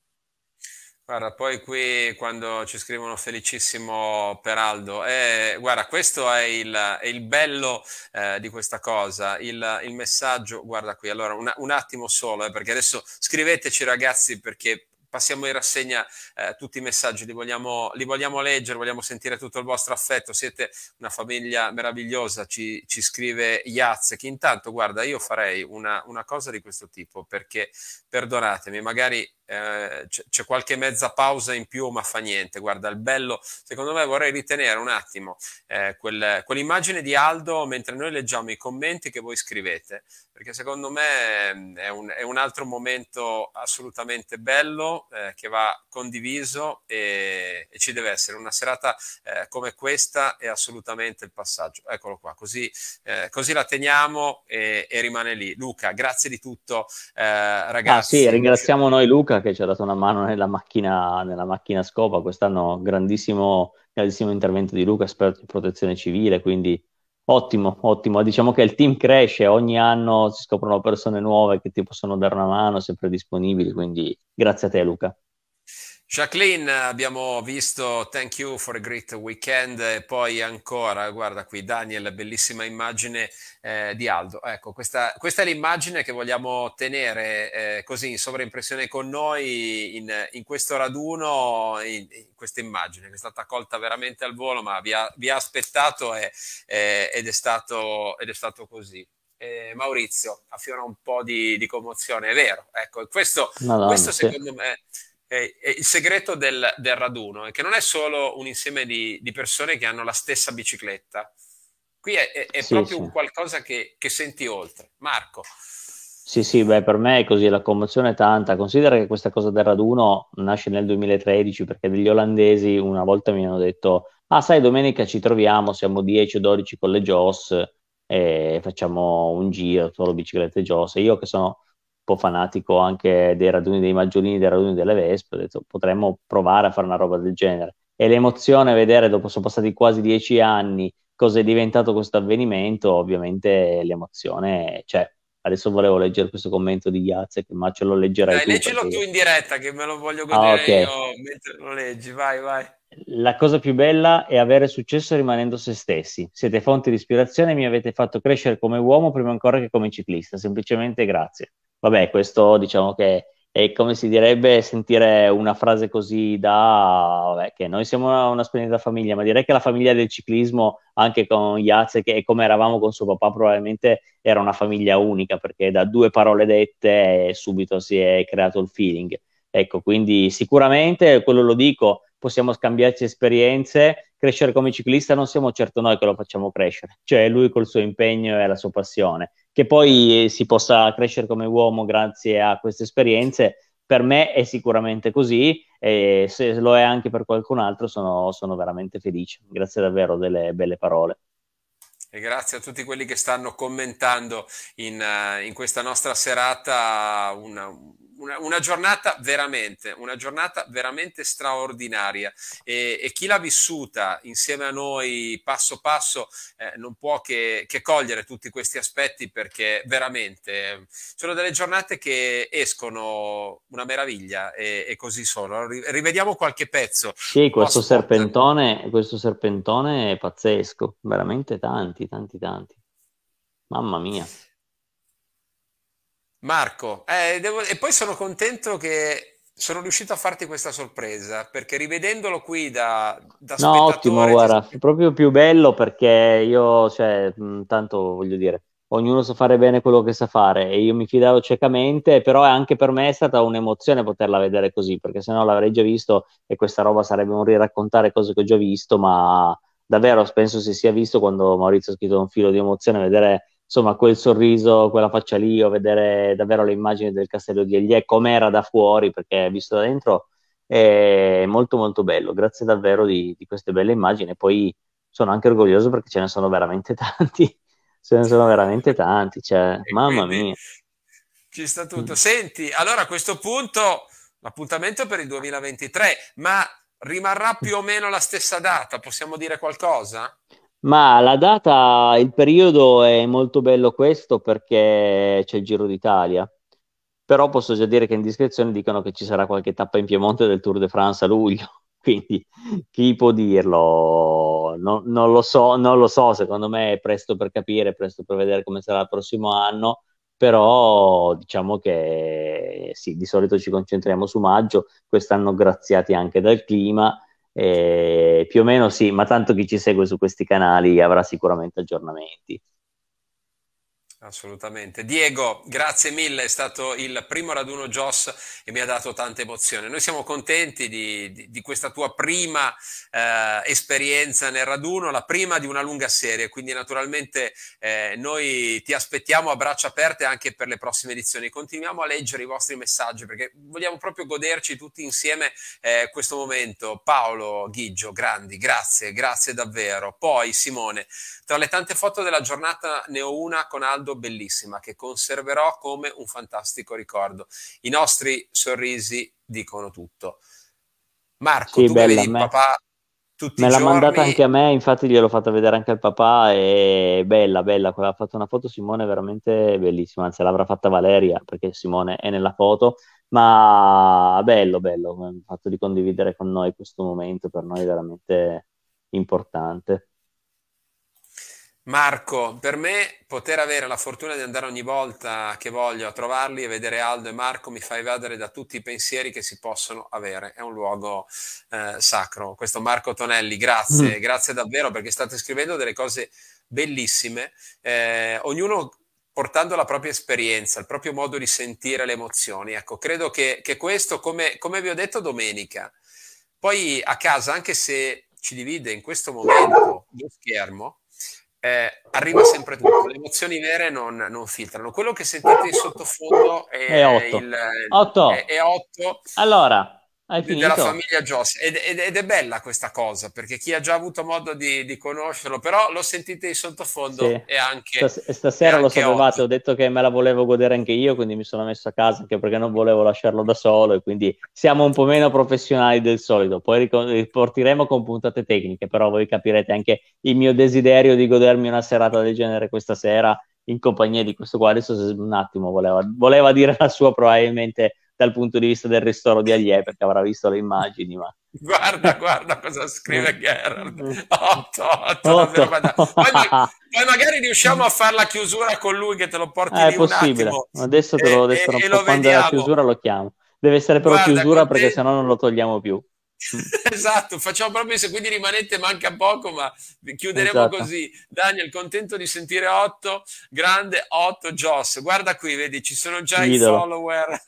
Guarda, poi qui quando ci scrivono felicissimo Peraldo, eh, guarda, questo è il, è il bello eh, di questa cosa, il, il, messaggio, guarda qui, allora un, un attimo solo, eh, perché adesso scriveteci ragazzi perché passiamo in rassegna eh, tutti i messaggi, li vogliamo, li vogliamo, leggere, vogliamo sentire tutto il vostro affetto, siete una famiglia meravigliosa, ci, ci scrive Iaz, che intanto guarda io farei una, una cosa di questo tipo perché perdonatemi, magari eh, c'è qualche mezza pausa in più, ma fa niente. Guarda, il bello, secondo me vorrei ritenere un attimo eh, quel, quell'immagine di Aldo mentre noi leggiamo i commenti che voi scrivete, perché secondo me mm, è un, è un altro momento assolutamente bello eh, che va condiviso e, e, ci deve essere. Una serata eh, come questa è assolutamente il passaggio. Eccolo qua, così, eh, così la teniamo e, e, rimane lì. Luca, grazie di tutto, eh, ragazzi. Ah, sì, ringraziamo noi Luca Luca che ci ha dato una mano nella macchina, nella macchina scopa. Quest'anno grandissimo, grandissimo intervento di Luca, esperto in protezione civile, quindi ottimo, ottimo. Diciamo che il team cresce, ogni anno si scoprono persone nuove che ti possono dare una mano, sempre disponibili, quindi grazie a te Luca. Jacqueline, abbiamo visto Thank You for a Great Weekend e poi ancora, guarda qui Daniel, bellissima immagine eh, di Aldo. Ecco, questa, questa è l'immagine che vogliamo tenere eh, così in sovraimpressione con noi in, in questo raduno, in, in questa immagine che è stata colta veramente al volo, ma vi ha, vi ha aspettato e, eh, ed, è stato, ed è stato così. Eh, Maurizio affiora un po' di, di, commozione, è vero. Ecco, questo, Madonna, questo secondo sì. me eh, il segreto del, del, raduno è che non è solo un insieme di, di persone che hanno la stessa bicicletta. Qui è, è, è sì, proprio sì. qualcosa che, che, senti oltre. Marco. Sì, sì, beh, per me è così, la commozione è tanta. Considera che questa cosa del raduno nasce nel 2013 perché degli olandesi una volta mi hanno detto, ah sai, domenica ci troviamo, siamo 10 o 12 con le Joss e facciamo un giro, solo biciclette Joss. E io che sono po' fanatico anche dei raduni dei maggiolini, dei raduni delle vespe, ho detto potremmo provare a fare una roba del genere. E l'emozione a vedere, dopo sono passati quasi dieci anni, cosa è diventato questo avvenimento, ovviamente l'emozione c'è. Adesso volevo leggere questo commento di Iazze, ma ce lo leggerai Dai, tu. Leggilo perché... tu in diretta, che me lo voglio ah, godere ah, okay. io mentre lo leggi, vai, vai. La cosa più bella è avere successo rimanendo se stessi. Siete fonte di ispirazione e mi avete fatto crescere come uomo prima ancora che come ciclista. Semplicemente grazie. Vabbè, questo diciamo che è come si direbbe sentire una frase così da vabbè, che noi siamo una, una splendida famiglia, ma direi che la famiglia del ciclismo, anche con Jacek e come eravamo con suo papà, probabilmente era una famiglia unica, perché da due parole dette eh, subito si è creato il feeling. Ecco, quindi sicuramente quello lo dico, possiamo scambiarci esperienze, crescere come ciclista non siamo certo noi che lo facciamo crescere, cioè lui col suo impegno e la sua passione. Che poi eh, si possa crescere come uomo grazie a queste esperienze, per me è sicuramente così e se lo è anche per qualcun altro sono, sono veramente felice. Grazie davvero delle belle parole e grazie a tutti quelli che stanno commentando in, eh, in questa nostra serata una, una, una, giornata veramente, una giornata veramente straordinaria e, e, chi l'ha vissuta insieme a noi passo passo eh, non può che, che, cogliere tutti questi aspetti perché veramente eh, sono delle giornate che escono una meraviglia e, e così sono. Rivediamo qualche pezzo. Sì, questo serpentone, questo serpentone è pazzesco, veramente tanti, tanti, tanti. Mamma mia. Marco, eh, devo... e poi sono contento che sono riuscito a farti questa sorpresa perché rivedendolo qui da, da no, ottimo, guarda, è proprio più bello perché io, cioè, tanto voglio dire, ognuno sa fare bene quello che sa fare e io mi fidavo ciecamente, però anche per me è stata un'emozione poterla vedere così perché se no l'avrei già visto e questa roba sarebbe un riraccontare cose che ho già visto, ma davvero penso si sia visto quando Maurizio ha scritto un filo di emozione vedere insomma, quel sorriso, quella faccia lì, o vedere davvero le immagini del castello di Elie, com'era da fuori, perché visto da dentro è molto molto bello. Grazie davvero di, di queste belle immagini. Poi sono anche orgoglioso perché ce ne sono veramente tanti. ce ne sono veramente tanti, cioè, e mamma mia. Ci sta tutto. Mm. Senti, allora a questo punto l'appuntamento per il 2023, ma rimarrà più o meno la stessa data, possiamo dire qualcosa? Ma la data, il periodo è molto bello questo perché c'è il Giro d'Italia. Però posso già dire che in descrizione dicono che ci sarà qualche tappa in Piemonte del Tour de France a luglio. Quindi chi può dirlo? No, non, lo so, non lo so, secondo me è presto per capire, è presto per vedere come sarà il prossimo anno, però diciamo che sì, di solito ci concentriamo su maggio, quest'anno graziati anche dal clima, eh, più o meno sì, ma tanto chi ci segue su questi canali avrà sicuramente aggiornamenti. Assolutamente. Diego, grazie mille, è stato il primo raduno Joss e mi ha dato tanta emozione. Noi siamo contenti di, di, di questa tua prima eh, esperienza nel raduno, la prima di una lunga serie, quindi naturalmente eh, noi ti aspettiamo a braccia aperte anche per le prossime edizioni. Continuiamo a leggere i vostri messaggi perché vogliamo proprio goderci tutti insieme eh, questo momento. Paolo, Ghiggio, Grandi, grazie, grazie davvero. Poi Simone, tra le tante foto della giornata ne ho una con Aldo bellissima che conserverò come un fantastico ricordo. I nostri sorrisi dicono tutto. Marco, sì, tu bella, vedi me... papà tutti me l'ha mandata anche a me, infatti gliel'ho fatta vedere anche al papà e bella, bella, quella ha fatto una foto Simone veramente bellissima, anzi l'avrà fatta Valeria perché Simone è nella foto, ma bello, bello, il fatto di condividere con noi questo momento per noi è veramente importante. Marco, per me poter avere la fortuna di andare ogni volta che voglio a trovarli e vedere Aldo e Marco mi fa evadere da tutti i pensieri che si possono avere. È un luogo eh, sacro. Questo Marco Tonelli, grazie, mm. grazie davvero perché state scrivendo delle cose bellissime, eh, ognuno portando la propria esperienza, il proprio modo di sentire le emozioni. Ecco, credo che, che questo, come, come vi ho detto domenica, poi a casa, anche se ci divide in questo momento lo schermo, eh, arriva sempre tutto, le emozioni vere non, non, filtrano. Quello che sentite in sottofondo è, è 8. Il, è, è 8. Allora, della famiglia Joss ed, ed, ed, è bella questa cosa perché chi ha già avuto modo di, di conoscerlo però lo sentite in sottofondo sì. e anche stasera lo sapevate ho detto che me la volevo godere anche io quindi mi sono messo a casa anche perché non volevo lasciarlo da solo e quindi siamo un po' meno professionali del solito poi riportiremo con puntate tecniche però voi capirete anche il mio desiderio di godermi una serata del genere questa sera in compagnia di questo qua adesso un attimo voleva, voleva dire la sua probabilmente dal punto di vista del ristoro di Alie, perché avrà visto le immagini. Ma... Guarda, guarda cosa scrive Gerard. 8, 8, 8. Poi, poi magari riusciamo a fare la chiusura con lui che te lo porti ah, lì è possibile. Adesso te lo, adesso e, un po lo quando vediamo. è la chiusura lo chiamo. Deve essere però guarda, chiusura perché te... sennò non lo togliamo più. esatto, facciamo proprio se quindi rimanete, manca poco, ma chiuderemo esatto. così. Daniel, contento di sentire Otto, grande Otto Joss. Guarda qui, vedi, ci sono già Idolo. i follower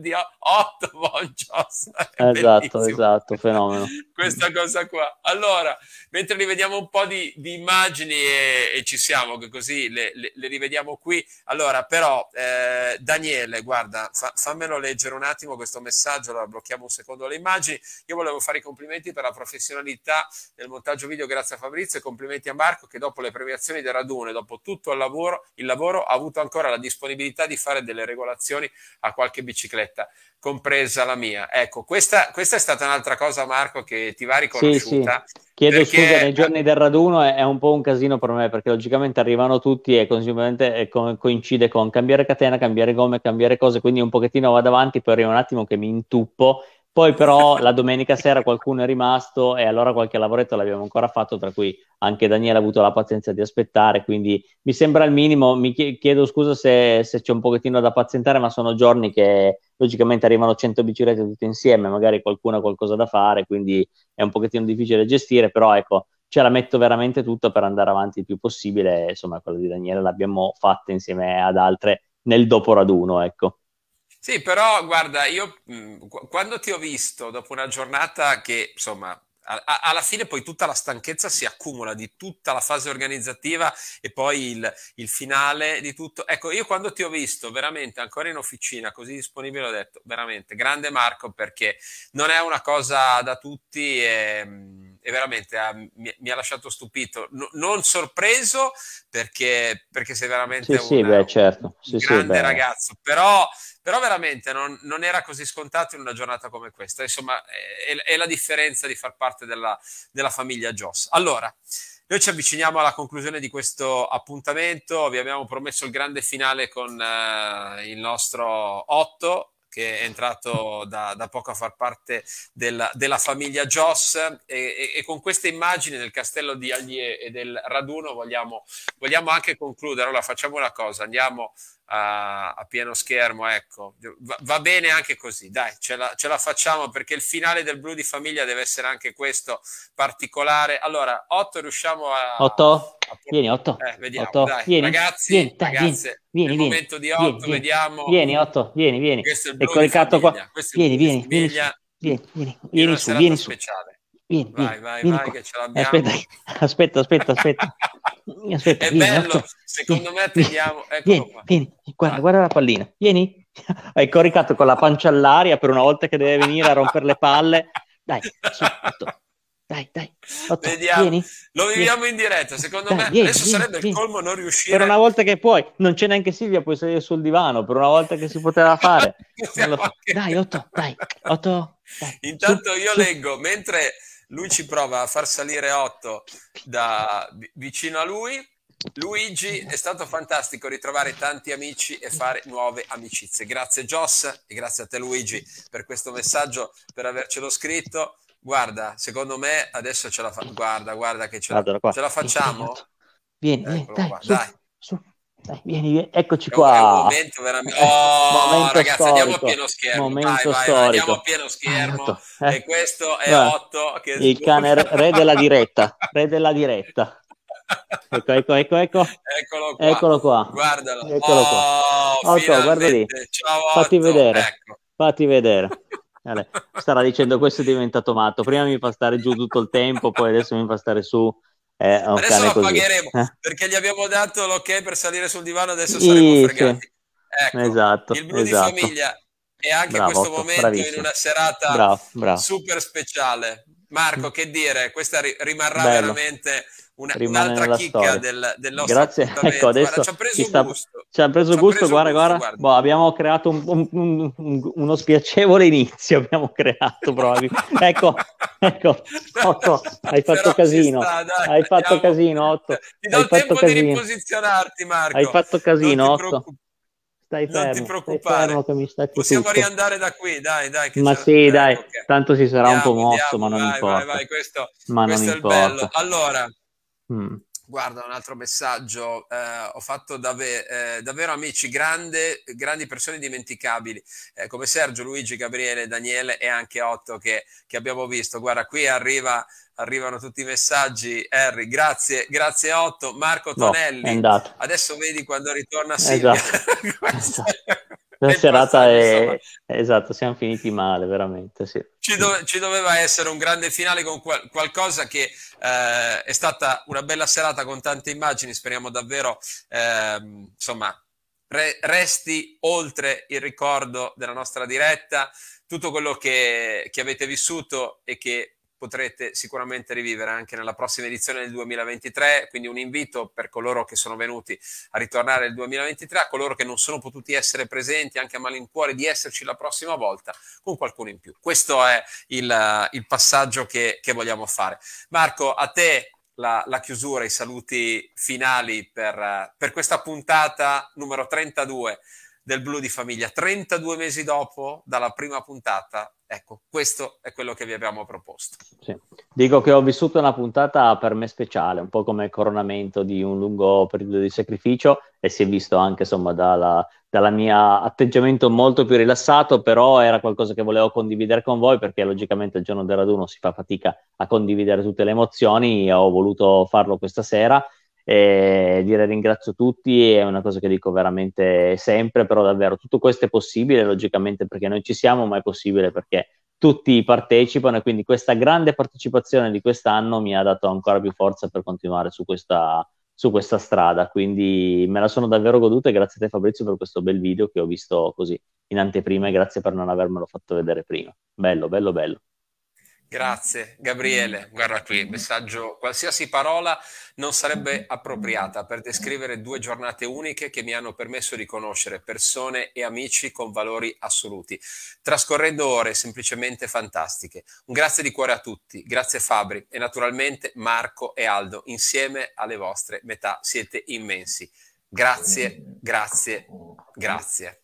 di Otto von Joss. esatto, esatto, fenomeno. Questa cosa qua. Allora, mentre rivediamo un po' di, di immagini e, e, ci siamo, così le, le, le rivediamo qui. Allora, però, eh, Daniele, guarda, fa, fammelo leggere un attimo questo messaggio, allora blocchiamo un secondo le immagini. Io io volevo fare i complimenti per la professionalità del montaggio video, grazie a Fabrizio, e complimenti a Marco che dopo le premiazioni del raduno e dopo tutto il lavoro, il lavoro ha avuto ancora la disponibilità di fare delle regolazioni a qualche bicicletta, compresa la mia. Ecco, questa, questa è stata un'altra cosa, Marco, che ti va riconosciuta. Sì, sì. Chiedo perché... scusa, nei giorni del raduno è, è, un po' un casino per me perché logicamente arrivano tutti e conseguentemente co- coincide con cambiare catena, cambiare gomme, cambiare cose, quindi un pochettino vado avanti, poi arriva un attimo che mi intuppo poi però la domenica sera qualcuno è rimasto e allora qualche lavoretto l'abbiamo ancora fatto, tra cui anche Daniele ha avuto la pazienza di aspettare, quindi mi sembra il minimo, mi chiedo scusa se, se c'è un pochettino da pazientare, ma sono giorni che logicamente arrivano 100 biciclette tutte insieme, magari qualcuno ha qualcosa da fare, quindi è un pochettino difficile da gestire, però ecco, ce la metto veramente tutta per andare avanti il più possibile, insomma quella di Daniele l'abbiamo fatta insieme ad altre nel dopo raduno, ecco. Sì, però guarda, io mhmm, quando ti ho visto dopo una giornata che, insomma, alla fine poi tutta la stanchezza si accumula di tutta la fase organizzativa e poi il, il, finale di tutto. Ecco, io quando ti ho visto veramente ancora in officina, così disponibile, ho detto veramente grande Marco perché non è una cosa da tutti e, mhmm, e veramente ah, mi, mi, ha lasciato stupito, no, non sorpreso perché, perché sei veramente sì, certo. un, sì, beh, certo. sì, grande ragazzo, però però veramente non, non, era così scontato in una giornata come questa. Insomma, è, è la differenza di far parte della, della famiglia Joss. Allora, noi ci avviciniamo alla conclusione di questo appuntamento. Vi abbiamo promesso il grande finale con eh, il nostro Otto, che è entrato da, da, poco a far parte della, della famiglia Joss e, e, e, con queste immagini del castello di Aglie e del raduno vogliamo, vogliamo anche concludere. Allora facciamo una cosa, andiamo a, a pieno schermo, ecco, va, va, bene anche così, dai, ce la, ce la, facciamo perché il finale del blu di famiglia deve essere anche questo particolare. Allora, Otto, riusciamo a... Otto? Vieni, 8. Eh, vediamo, otto. Dai, vieni, ragazzi, vieni, dai, ragazze, vieni, vieni, momento di Otto, vieni, vediamo... Vieni, Otto, vieni, vieni. Questo è il blu è coricato, Qua. Questo vieni, vieni, vieni, vieni, vieni, vieni, vieni su, vieni su. Speciale vieni, vai, vai, vieni vai che ce l'abbiamo. Aspetta, aspetta, aspetta, aspetta. aspetta è vieni, bello, aspetta. Ecco. secondo me attendiamo. Vieni, qua. vieni, guarda, ah. guarda la pallina, vieni. Hai coricato con la pancia all'aria per una volta che deve venire a rompere le palle. Dai, su, otto. Dai, dai, otto. Vediamo. Vieni, Lo viviamo in diretta, secondo dai, me vieni, adesso sarebbe il colmo non riuscire. Per una volta che puoi, non c'è neanche Silvia, puoi salire sul divano, per una volta che si poteva fare. Lo... Dai, otto, dai, otto. Dai. Intanto su, io su. leggo, mentre lui ci prova a far salire Otto da, vicino a lui. Luigi, è stato fantastico ritrovare tanti amici e fare nuove amicizie. Grazie Joss e grazie a te Luigi per questo messaggio, per avercelo scritto. Guarda, secondo me adesso ce la, fa- guarda, guarda ce la-, ce la facciamo. Vieni, Eccolo, dai, su, dai. Su. Dai, vieni, eccoci qua. momento veramente... Oh, momento ragazzi, storico. andiamo a pieno schermo. Momento vai, vai, andiamo a pieno ah, schermo. Esatto. E eh, questo è Beh, 8. Che... Il cane re della diretta. re della diretta. Ecco, ecco, ecco, ecco. Eccolo qua. Eccolo qua. Guardalo. Eccolo qua. Oh, Otto, guarda lì. Ciao, Otto. Fatti vedere. Ecco. Fatti vedere. Allora, starà dicendo questo è diventato matto. Prima mi fa stare giù tutto il tempo, poi adesso mi fa stare su. Eh, è un adesso cane la così. pagheremo eh? perché gli abbiamo dato l'ok per salire sul divano, adesso saremo Ice. fregati. Ecco, esatto, il blu esatto. di famiglia e anche bravo, questo momento bravissimo. in una serata bravo, bravo. super speciale. Marco, che dire, questa rimarrà Bello. veramente una, un'altra chicca storia. del, del nostro Grazie. Ecco, adesso guarda, ci ha preso sta, gusto. preso gusto, guarda, gusto, guarda. guarda. Boh, abbiamo creato un, un, un, uno spiacevole inizio, abbiamo creato proprio. ecco, ecco, Otto, hai fatto Però casino. Sta, dai, hai fatto casino, Otto. Ti do hai tempo casino. di riposizionarti, Marco. Hai fatto casino, Otto. Stai fermo, non ti preoccupare, fermo che mi stacchi possiamo tutto. riandare da qui, dai, dai. ma sì, eh, dai, okay. tanto si sarà andiamo, un po' mosso, andiamo, ma non vai, importa. Vai, vai, questo, ma questo non importa. Allora, Mm. Guarda, un altro messaggio. Eh, ho fatto dave, eh, davvero amici, grande, grandi persone dimenticabili, eh, come Sergio, Luigi, Gabriele, Daniele e anche Otto che, che abbiamo visto. Guarda, qui arriva, arrivano tutti i messaggi. Harry, grazie, grazie Otto. Marco Tonelli, no, adesso vedi quando ritorna esatto. Silvia. Esatto. esatto una serata è... esatto, siamo finiti male veramente. Sì. Ci, do- ci, doveva essere un grande finale con qual- qualcosa che eh, è stata una bella serata con tante immagini, speriamo davvero, eh, insomma, re- resti oltre il ricordo della nostra diretta tutto quello che, che avete vissuto e che potrete sicuramente rivivere anche nella prossima edizione del 2023, quindi un invito per coloro che sono venuti a ritornare nel 2023, a coloro che non sono potuti essere presenti anche a malincuore di esserci la prossima volta con qualcuno in più. Questo è il, il passaggio che, che vogliamo fare. Marco, a te la, la, chiusura, i saluti finali per, per, questa puntata numero 32 del Blu di Famiglia. 32 mesi dopo dalla prima puntata Ecco, questo è quello che vi abbiamo proposto. Sì. Dico che ho vissuto una puntata per me speciale, un po' come coronamento di un lungo periodo di sacrificio e si è visto anche insomma dalla, dalla mia atteggiamento molto più rilassato, però era qualcosa che volevo condividere con voi perché logicamente il giorno del raduno si fa fatica a condividere tutte le emozioni e ho voluto farlo questa sera e eh, dire ringrazio tutti è una cosa che dico veramente sempre, però davvero tutto questo è possibile logicamente perché noi ci siamo, ma è possibile perché tutti partecipano e quindi questa grande partecipazione di quest'anno mi ha dato ancora più forza per continuare su questa, su questa strada. Quindi me la sono davvero goduta e grazie a te Fabrizio per questo bel video che ho visto così in anteprima e grazie per non avermelo fatto vedere prima. Bello, bello, bello. Grazie Gabriele, guarda qui, messaggio, qualsiasi parola non sarebbe appropriata per descrivere due giornate uniche che mi hanno permesso di conoscere persone e amici con valori assoluti, trascorrendo ore semplicemente fantastiche. Un grazie di cuore a tutti, grazie Fabri e naturalmente Marco e Aldo, insieme alle vostre metà siete immensi. Grazie, grazie, grazie.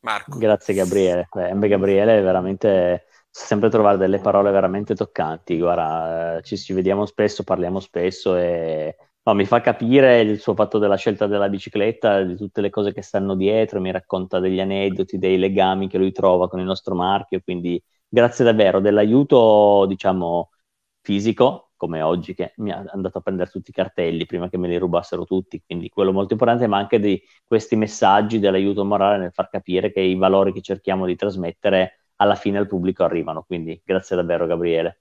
Marco. Grazie Gabriele, Beh, Gabriele è veramente sempre trovare delle parole veramente toccanti. Guarda, eh, ci, ci vediamo spesso, parliamo spesso e no, mi fa capire il suo fatto della scelta della bicicletta, di tutte le cose che stanno dietro, mi racconta degli aneddoti, dei legami che lui trova con il nostro marchio, quindi grazie davvero dell'aiuto, diciamo, fisico, come oggi che mi ha andato a prendere tutti i cartelli prima che me li rubassero tutti, quindi quello molto importante, ma anche di questi messaggi dell'aiuto morale nel far capire che i valori che cerchiamo di trasmettere alla fine al pubblico arrivano. Quindi grazie davvero Gabriele.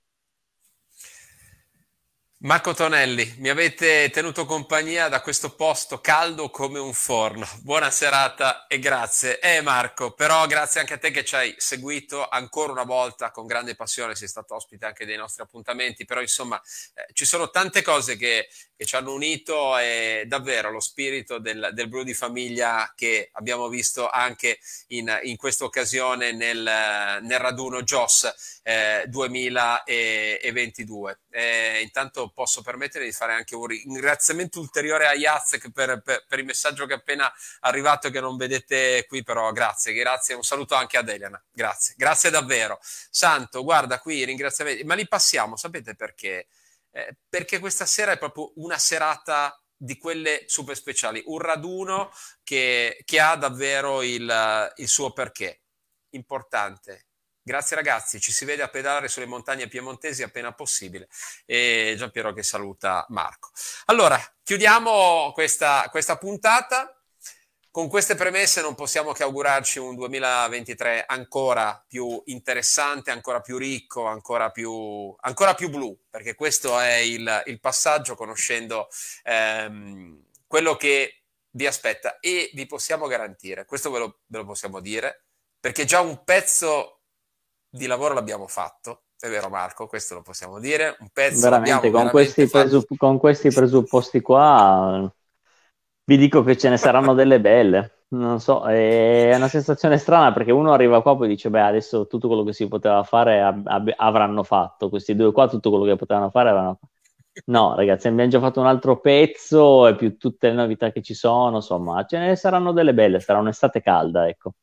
Marco Tonelli, mi avete tenuto compagnia da questo posto caldo come un forno. Buona serata e grazie. Eh Marco, però grazie anche a te che ci hai seguito ancora una volta con grande passione, sei stato ospite anche dei nostri appuntamenti, però insomma eh, ci sono tante cose che, che, ci hanno unito e davvero lo spirito del, del Blu di famiglia che abbiamo visto anche in, in questa occasione nel, nel raduno JOS eh, 2022. Eh, intanto posso permettere di fare anche un ringraziamento ulteriore a Jacek per, per, per, il messaggio che è appena arrivato e che non vedete qui, però grazie, grazie, un saluto anche ad Elena, grazie, grazie davvero. Santo, guarda qui, i ringraziamenti, ma li passiamo, sapete perché? Eh, perché questa sera è proprio una serata di quelle super speciali, un raduno che, che ha davvero il, il suo perché. Importante, Grazie ragazzi, ci si vede a pedalare sulle montagne piemontesi appena possibile. E Giampiero che saluta Marco. Allora, chiudiamo questa, questa puntata. Con queste premesse non possiamo che augurarci un 2023 ancora più interessante, ancora più ricco, ancora più, ancora più blu, perché questo è il, il passaggio conoscendo ehm, quello che vi aspetta e vi possiamo garantire, questo ve lo, ve lo possiamo dire, perché già un pezzo di lavoro l'abbiamo fatto, è vero Marco, questo lo possiamo dire, un pezzo veramente, con, veramente questi presupp- con, questi presupposti qua vi dico che ce ne saranno delle belle, non so, è una sensazione strana perché uno arriva qua e poi dice beh adesso tutto quello che si poteva fare ab- avranno fatto, questi due qua tutto quello che potevano fare avranno fatto. No, ragazzi, abbiamo già fatto un altro pezzo e più tutte le novità che ci sono, insomma, ce ne saranno delle belle, sarà un'estate calda, ecco.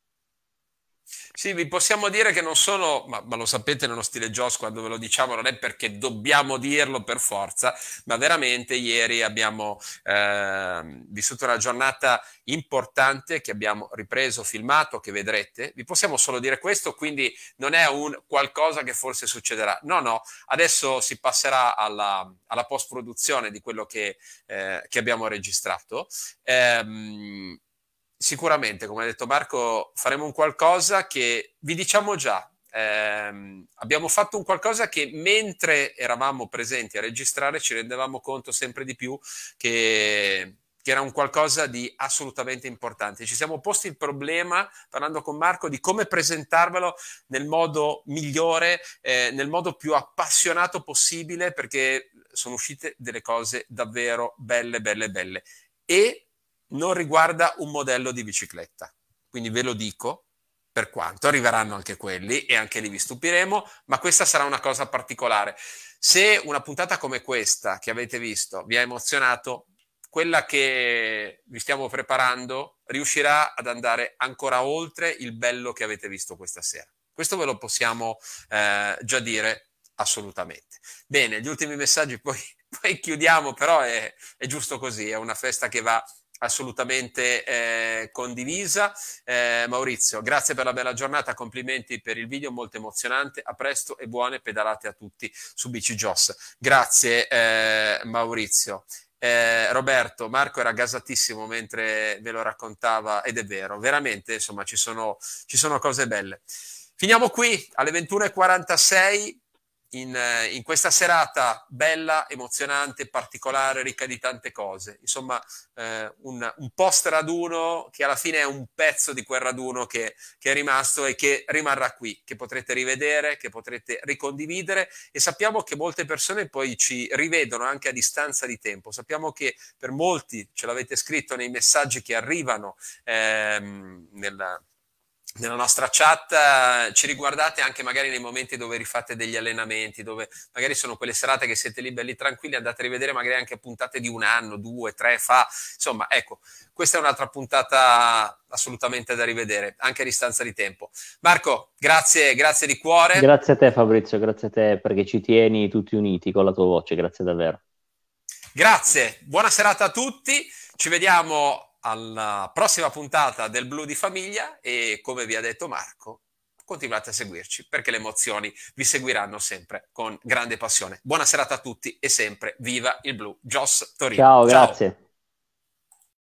Sì, vi possiamo dire che non sono, ma, ma lo sapete nello stile Joss quando ve lo diciamo, non è perché dobbiamo dirlo per forza, ma veramente ieri abbiamo eh, vissuto una giornata importante che abbiamo ripreso, filmato, che vedrete. Vi possiamo solo dire questo, quindi non è un qualcosa che forse succederà. No, no, adesso si passerà alla, alla post-produzione di quello che, eh, che abbiamo registrato. Eh, sicuramente, come ha detto Marco, faremo un qualcosa che vi diciamo già. Ehm, abbiamo fatto un qualcosa che mentre eravamo presenti a registrare ci rendevamo conto sempre di più che che era un qualcosa di assolutamente importante. Ci siamo posti il problema, parlando con Marco, di come presentarvelo nel modo migliore, eh, nel modo più appassionato possibile, perché sono uscite delle cose davvero belle, belle, belle. E non riguarda un modello di bicicletta. Quindi ve lo dico per quanto arriveranno anche quelli e anche lì vi stupiremo, ma questa sarà una cosa particolare. Se una puntata come questa che avete visto vi ha emozionato, quella che vi stiamo preparando riuscirà ad andare ancora oltre il bello che avete visto questa sera. Questo ve lo possiamo eh, già dire assolutamente. Bene, gli ultimi messaggi poi, poi chiudiamo, però è, è giusto così, è una festa che va assolutamente eh, condivisa. Eh, Maurizio, grazie per la bella giornata, complimenti per il video, molto emozionante. A presto e buone pedalate a tutti su Bici Joss. Grazie eh, Maurizio. Eh, Roberto, Marco era gasatissimo mentre ve lo raccontava ed è vero, veramente insomma ci sono, ci sono cose belle. Finiamo qui alle 21.46 in, eh, in, questa serata bella, emozionante, particolare, ricca di tante cose. Insomma, eh, un, un post raduno che alla fine è un pezzo di quel raduno che, che, è rimasto e che rimarrà qui, che potrete rivedere, che potrete ricondividere e sappiamo che molte persone poi ci rivedono anche a distanza di tempo. Sappiamo che per molti, ce l'avete scritto nei messaggi che arrivano ehm, nella nella nostra chat eh, ci riguardate anche magari nei momenti dove rifate degli allenamenti, dove magari sono quelle serate che siete lì belli tranquilli, andate a rivedere magari anche puntate di un anno, due, tre fa, insomma, ecco, questa è un'altra puntata assolutamente da rivedere, anche a distanza di tempo. Marco, grazie, grazie di cuore. Grazie a te Fabrizio, grazie a te perché ci tieni tutti uniti con la tua voce, grazie davvero. Grazie, buona serata a tutti, ci vediamo alla prossima puntata del Blu di Famiglia e come vi ha detto Marco, continuate a seguirci perché le emozioni vi seguiranno sempre con grande passione. Buona serata a tutti e sempre viva il Blu. Joss Torino. Ciao, Ciao. grazie.